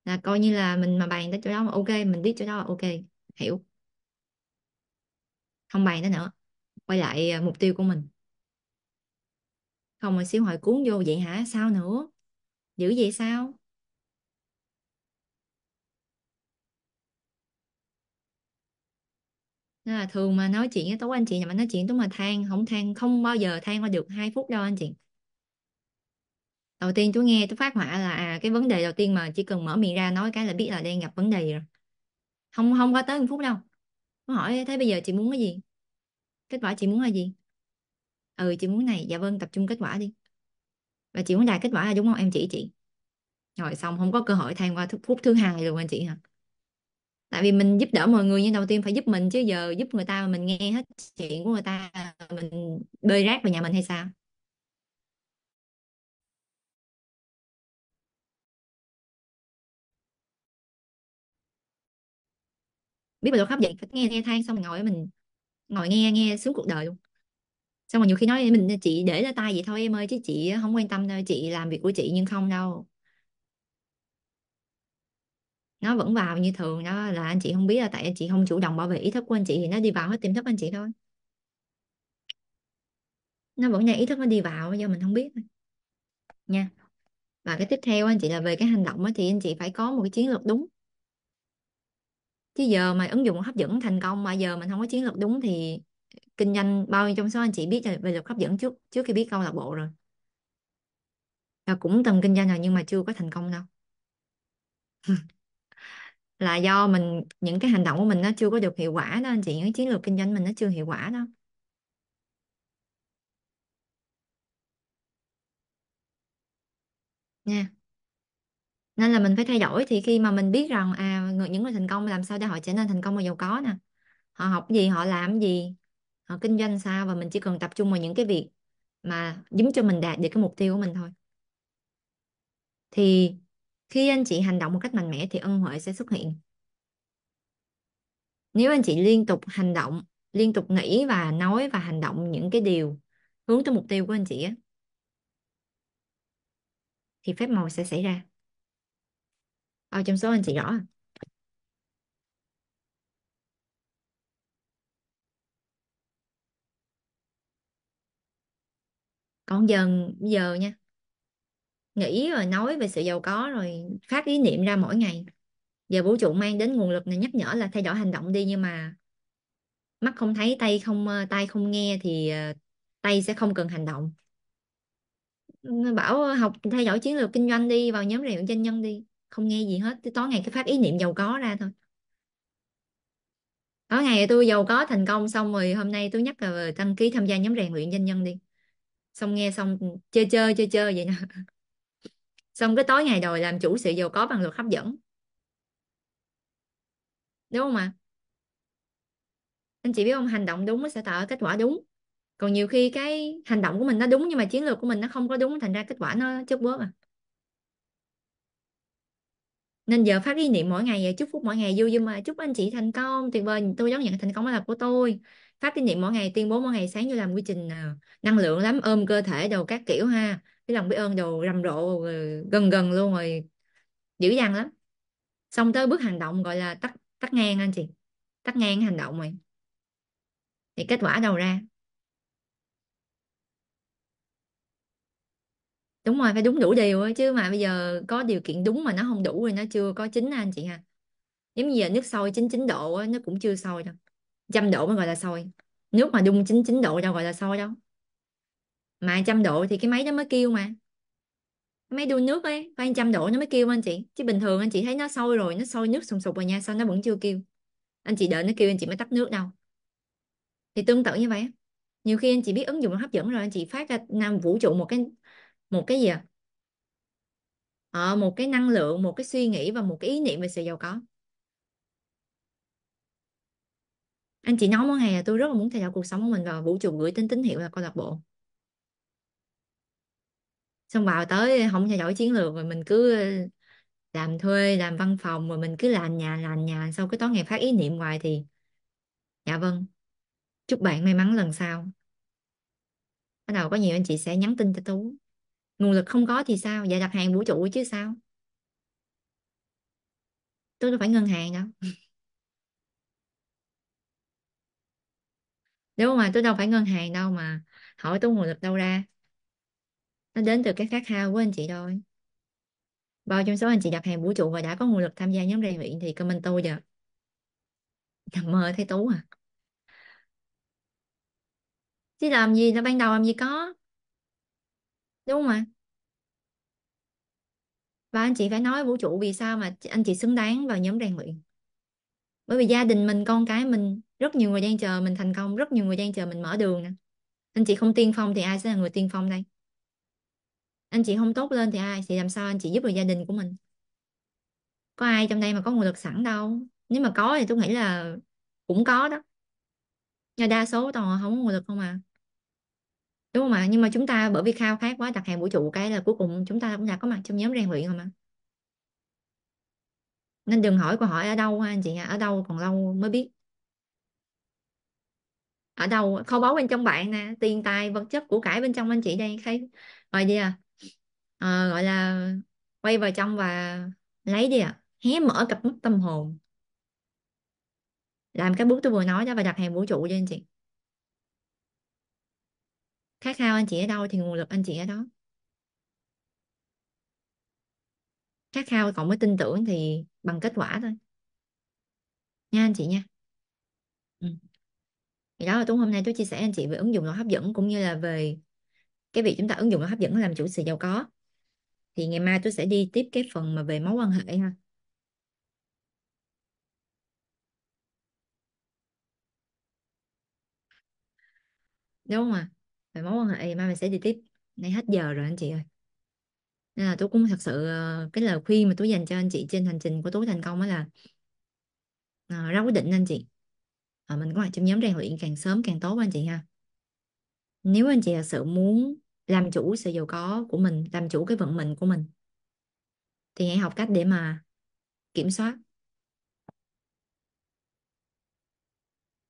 là coi như là mình mà bàn tới chỗ đó mà ok mình biết chỗ đó là ok hiểu không bàn tới nữa quay lại à, mục tiêu của mình không mà xíu hồi cuốn vô vậy hả sao nữa dữ vậy sao là thường mà nói chuyện với Tú anh chị nhà mình nói chuyện Tú mà than không than không bao giờ than qua được hai phút đâu anh chị đầu tiên Tú nghe Tú phát họa là à cái vấn đề đầu tiên mà chỉ cần mở miệng ra nói cái là biết là đang gặp vấn đề rồi không không có tới một phút đâu Tú hỏi thế bây giờ chị muốn cái gì kết quả chị muốn là gì ừ chị muốn này dạ vâng tập trung kết quả đi và chị muốn đạt kết quả là đúng không em chỉ chị rồi xong không có cơ hội than qua phút thứ hai luôn anh chị hả tại vì mình giúp đỡ mọi người nhưng đầu tiên phải giúp mình chứ giờ giúp người ta mà mình nghe hết chuyện của người ta mình bơi rác vào nhà mình hay sao biết bà luật hấp dẫn phải nghe nghe than xong mình ngồi mình ngồi nghe nghe xuống cuộc đời luôn xong rồi nhiều khi nói mình chị để ra tay vậy thôi em ơi chứ chị không quan tâm đâu chị làm việc của chị nhưng không đâu nó vẫn vào như thường đó là anh chị không biết là tại anh chị không chủ động bảo vệ ý thức của anh chị thì nó đi vào hết tiềm thức anh chị thôi nó vẫn là ý thức nó đi vào do mình không biết nha và cái tiếp theo anh chị là về cái hành động thì anh chị phải có một cái chiến lược đúng chứ giờ mà ứng dụng hấp dẫn thành công mà giờ mình không có chiến lược đúng thì kinh doanh bao nhiêu trong số anh chị biết về luật hấp dẫn trước trước khi biết câu lạc bộ rồi và cũng từng kinh doanh rồi nhưng mà chưa có thành công đâu là do mình những cái hành động của mình nó chưa có được hiệu quả đó anh chị những chiến lược kinh doanh mình nó chưa hiệu quả đó nha nên là mình phải thay đổi thì khi mà mình biết rằng à người những người thành công làm sao để họ trở nên thành công và giàu có nè họ học gì họ làm gì họ kinh doanh sao và mình chỉ cần tập trung vào những cái việc mà giúp cho mình đạt được cái mục tiêu của mình thôi thì khi anh chị hành động một cách mạnh mẽ thì ân huệ sẽ xuất hiện. Nếu anh chị liên tục hành động, liên tục nghĩ và nói và hành động những cái điều hướng tới mục tiêu của anh chị thì phép màu sẽ xảy ra. Ở trong số anh chị rõ Còn giờ, giờ nha, nghĩ và nói về sự giàu có rồi phát ý niệm ra mỗi ngày giờ vũ trụ mang đến nguồn lực này nhắc nhở là thay đổi hành động đi nhưng mà mắt không thấy tay không ờ, tay không nghe thì ờ, tay sẽ không cần hành động bảo học thay đổi chiến lược kinh doanh đi vào nhóm rèn luyện doanh nhân đi không nghe gì hết tối ngày cứ phát ý niệm giàu có ra thôi tối ngày tôi giàu có thành công xong rồi hôm nay tôi nhắc là đăng ký tham gia nhóm rèn luyện doanh nhân đi xong nghe xong chơi chơi chơi chơi vậy nè xong cái tối ngày đòi làm chủ sự giàu có bằng luật hấp dẫn đúng không ạ anh chị biết không hành động đúng sẽ tạo kết quả đúng còn nhiều khi cái hành động của mình nó đúng nhưng mà chiến lược của mình nó không có đúng thành ra kết quả nó chất bớt à nên giờ phát ý niệm mỗi ngày chúc phúc mỗi ngày vui vui mà chúc anh chị thành công tuyệt vời tôi đón nhận thành công đó là của tôi phát ý niệm mỗi ngày tuyên bố mỗi ngày sáng như làm quy trình à, năng lượng lắm ôm cơ thể đầu các kiểu ha cái lòng biết ơn đồ rầm rộ rồi, gần gần luôn rồi dữ dằn lắm xong tới bước hành động gọi là tắt tắt ngang anh chị tắt ngang hành động rồi thì kết quả đâu ra đúng rồi phải đúng đủ điều ấy, chứ mà bây giờ có điều kiện đúng mà nó không đủ thì nó chưa có chín anh chị ha giống như giờ nước sôi 99 độ ấy, nó cũng chưa sôi đâu trăm độ mới gọi là sôi nước mà đun 99 độ đâu gọi là sôi đâu mà trăm độ thì cái máy nó mới kêu mà máy đun nước ấy phải trăm độ nó mới kêu anh chị chứ bình thường anh chị thấy nó sôi rồi nó sôi nước sùng sục rồi nha sao nó vẫn chưa kêu anh chị đợi nó kêu anh chị mới tắt nước đâu thì tương tự như vậy nhiều khi anh chị biết ứng dụng hấp dẫn rồi anh chị phát ra nam vũ trụ một cái một cái gì à? à một cái năng lượng một cái suy nghĩ và một cái ý niệm về sự giàu có anh chị nói mỗi ngày là tôi rất là muốn thay đổi cuộc sống của mình và vũ trụ gửi tin tín hiệu là câu lạc bộ xong vào tới không thay đổi chiến lược rồi mình cứ ờ, làm thuê làm văn phòng rồi mình cứ làm nhà làm nhà sau cái tối ngày phát ý niệm hoài thì dạ vâng chúc bạn may mắn lần sau bắt đầu có nhiều anh chị sẽ nhắn tin cho tú nguồn lực không có thì sao dạ đặt hàng vũ trụ chứ sao tôi đâu phải ngân hàng đâu nếu mà tôi đâu phải ngân hàng đâu mà hỏi tôi nguồn lực đâu ra nó đến từ cái khát khao của anh chị thôi bao trong số anh chị đặt hàng vũ trụ và đã có nguồn lực tham gia nhóm rèn luyện thì comment tôi giờ nằm mơ thấy tú à chứ làm gì là ban đầu làm gì có đúng không ạ và anh chị phải nói vũ trụ vì sao mà anh chị xứng đáng vào nhóm rèn luyện bởi vì gia đình mình con cái mình rất nhiều người đang chờ mình thành công rất nhiều người đang chờ mình mở đường nè anh chị không tiên phong thì ai sẽ là người tiên phong đây anh chị không tốt lên thì ai thì làm sao anh chị giúp được gia đình của mình có ai trong đây mà có nguồn lực sẵn đâu nếu mà có thì tôi nghĩ là cũng có đó nhưng đa số toàn không có nguồn lực không à đúng không ạ nhưng mà chúng ta bởi vì khao khát quá đặt hàng vũ trụ cái là cuối cùng chúng ta cũng đã có mặt trong nhóm rèn luyện rồi mà nên đừng hỏi câu hỏi ở đâu anh chị ạ ở đâu còn lâu mới biết ở đâu kho báu bên trong bạn nè tiền tài vật chất của cải bên trong anh chị đây khai rồi đi à ờ, gọi là quay vào trong và lấy đi ạ hé mở cặp mắt tâm hồn làm cái bước tôi vừa nói đó và đặt hàng vũ trụ cho anh chị khát khao anh chị ở đâu thì nguồn lực anh chị ở đó khát khao cộng với tin tưởng thì bằng kết quả thôi nha anh chị nha ừ. thì đó là tối hôm nay tôi chia sẻ anh chị về ứng dụng luật hấp dẫn cũng như là về cái việc chúng ta ứng dụng luật hấp dẫn làm chủ sự giàu có thì ngày mai tôi sẽ đi tiếp cái phần mà về mối quan hệ ha đúng không ạ à? về mối quan hệ mai mình sẽ đi tiếp nay hết giờ rồi anh chị ơi nên là tôi cũng thật sự ờ, cái lời khuyên mà tôi dành cho anh chị trên hành trình của tôi thành công đó là à, ra quyết định anh chị à, mình có mặt trong nhóm rèn luyện càng sớm càng tốt anh chị ha nếu anh chị thật sự muốn làm chủ sự giàu có của mình làm chủ cái vận mệnh của mình thì hãy học cách để mà kiểm soát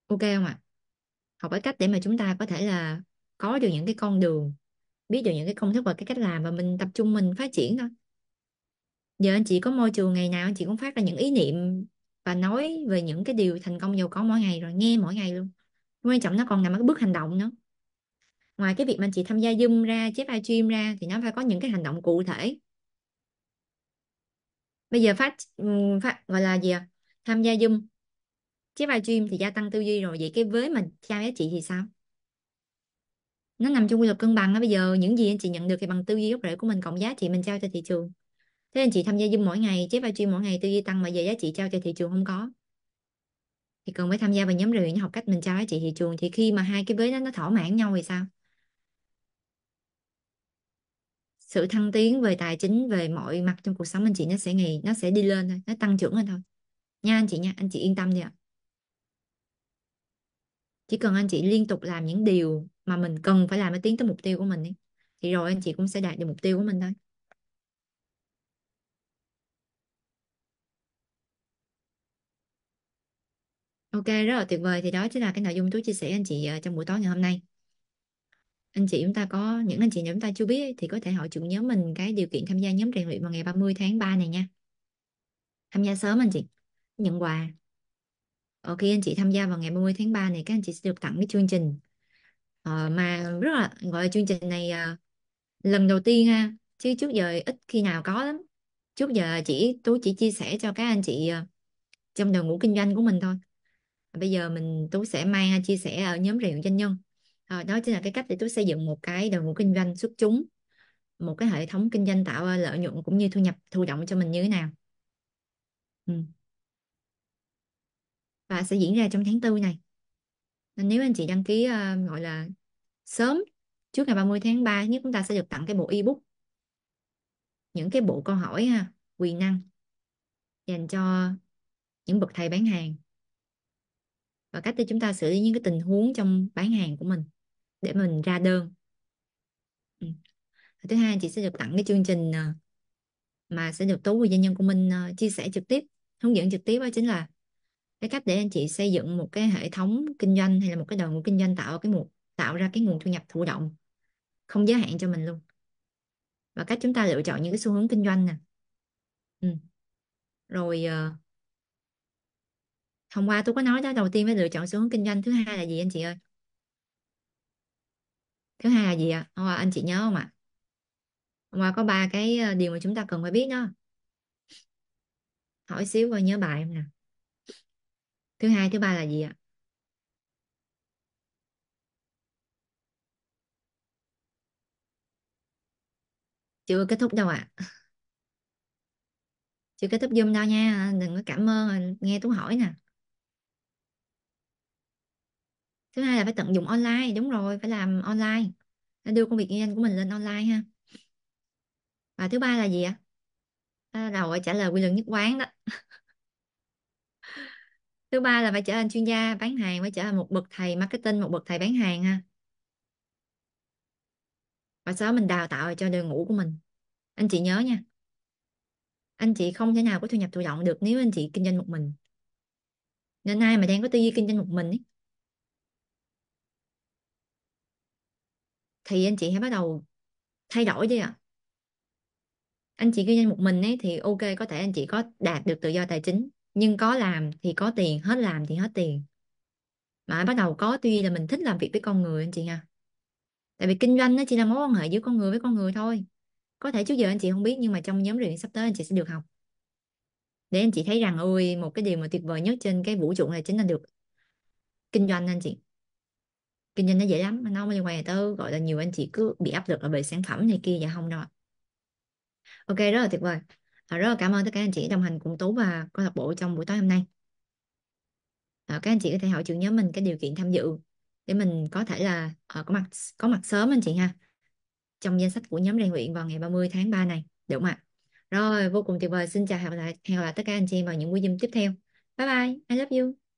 ok không ạ học cái cách để mà chúng ta có thể là có được những cái con đường biết được những cái công thức và cái cách làm và mình tập trung mình phát triển thôi giờ anh chị có môi trường ngày nào anh chị cũng phát ra những ý niệm và nói về những cái điều thành công giàu có mỗi ngày rồi nghe mỗi ngày luôn quan trọng nó còn nằm ở cái bước hành động nữa ngoài cái việc mà chị tham gia Zoom ra chép livestream ra thì nó phải có những cái hành động cụ thể bây giờ phát phát gọi là gì à? tham gia Zoom chép livestream thì gia tăng tư duy rồi vậy cái với mà cha với chị thì sao nó nằm trong quy luật cân bằng á bây giờ những gì anh chị nhận được thì bằng tư duy gốc rễ của mình cộng giá trị mình trao cho thị trường thế anh chị tham gia Zoom mỗi ngày chép livestream mỗi ngày tư duy tăng mà giờ giá trị trao cho thị trường không có thì cần phải tham gia vào nhóm luyện học cách mình trao giá trị thị trường thì khi mà hai cái với đó nó thỏa mãn nhau thì sao sự thăng tiến về tài chính về mọi mặt trong cuộc sống anh chị nó sẽ ngày nó sẽ đi lên thôi nó tăng trưởng lên thôi nha anh chị nha anh chị yên tâm đi ạ chỉ cần anh chị liên tục làm những điều mà mình cần phải làm để tiến tới mục tiêu của mình ấy, thì rồi anh chị cũng sẽ đạt được mục tiêu của mình thôi Ok, rất là tuyệt vời. Thì đó chính là cái nội dung tôi chia sẻ anh chị ờ, trong buổi tối ngày hôm nay anh chị chúng ta có những anh chị nhà chúng ta chưa biết thì có thể hỏi chủ nhóm mình cái điều kiện tham gia nhóm rèn luyện vào ngày 30 tháng 3 này nha tham gia sớm anh chị nhận quà ở ờ, khi anh chị tham gia vào ngày 30 tháng 3 này các anh chị sẽ được tặng cái chương trình ờ, mà rất là gọi là chương trình này à, lần đầu tiên ha chứ trước giờ ít khi nào có lắm trước giờ chỉ tú chỉ chia sẻ cho các anh chị ờ, trong đội ngũ kinh doanh của mình thôi bây giờ mình tú sẽ mang chia sẻ ở nhóm rèn doanh nhân à, đó chính là cái cách để tôi xây dựng một cái đội ngũ kinh doanh xuất chúng một cái hệ thống kinh doanh tạo lợi nhuận cũng như thu nhập thụ động cho mình như thế nào ừ. và sẽ diễn ra trong tháng tư này nên nếu anh chị đăng ký uh, gọi là sớm trước ngày 30 tháng 3 nhất chúng ta sẽ được tặng cái bộ ebook những cái bộ câu hỏi ha, quyền năng dành cho những bậc thầy bán hàng và cách để chúng ta xử lý những cái tình huống trong bán hàng của mình để mình ra đơn ừ. thứ hai chị sẽ được tặng cái chương trình ờ, mà sẽ được tú và doanh nhân của mình ờ, chia sẻ trực tiếp hướng dẫn trực tiếp đó chính là cái cách để anh chị xây dựng một cái hệ thống kinh doanh hay là một cái đội ngũ kinh doanh tạo cái một tạo ra cái nguồn thu nhập thụ động không giới hạn cho mình luôn và cách chúng ta lựa chọn những cái xu hướng kinh doanh nè ừ. rồi ờ, hôm qua tôi có nói đó đầu tiên phải lựa chọn xu hướng kinh doanh thứ hai là gì anh chị ơi thứ hai là gì ạ hoa anh chị nhớ không ạ hoa có ba cái ờ, điều mà chúng ta cần phải biết đó hỏi xíu coi nhớ bài không nè thứ hai thứ ba là gì ạ chưa kết thúc đâu ạ chưa kết thúc zoom đâu nha đừng có cảm ơn nghe tú hỏi nè thứ hai là phải tận dụng online đúng rồi phải làm online đưa công việc kinh doanh của mình lên online ha và thứ ba là gì ạ à, rồi trả lời quy luật nhất quán đó thứ ba là phải trở thành chuyên gia bán hàng phải trở thành một bậc thầy marketing một bậc thầy bán hàng ha và sau đó mình đào tạo cho đội ngũ của mình anh chị nhớ nha anh chị không thể nào có thu nhập thụ động được nếu anh chị kinh doanh một mình nên ai mà đang có tư duy kinh doanh một mình ấy, thì anh chị hãy bắt đầu thay đổi đi ạ à. anh chị kinh doanh một mình ấy thì ok có thể anh chị có đạt được tự do tài chính nhưng có làm thì có tiền hết làm thì hết tiền mà bắt đầu có tuy là mình thích làm việc với con người anh chị nha tại vì kinh doanh nó chỉ là mối quan hệ giữa con người với con người thôi có thể trước giờ anh chị không biết nhưng mà trong nhóm luyện sắp tới anh chị sẽ được học để anh chị thấy rằng ôi một cái điều mà tuyệt vời nhất trên cái vũ trụ này chính là được kinh doanh anh chị kinh doanh nó dễ lắm nó không liên quan tới gọi là nhiều anh chị cứ bị áp lực là bởi sản phẩm này kia và không đâu ok rất là tuyệt vời à, rất là cảm ơn tất cả anh chị đồng hành cùng tú và câu lạc bộ trong buổi tối hôm nay à, các anh chị có thể hỏi trưởng nhóm mình cái điều kiện tham dự để mình có thể là à, có mặt có mặt sớm anh chị ha trong danh sách của nhóm rèn luyện vào ngày 30 tháng 3 này được không ạ rồi vô cùng tuyệt vời xin chào hẹn gặp lại hẹn gặp lại tất cả anh chị vào những buổi zoom tiếp theo bye bye I love you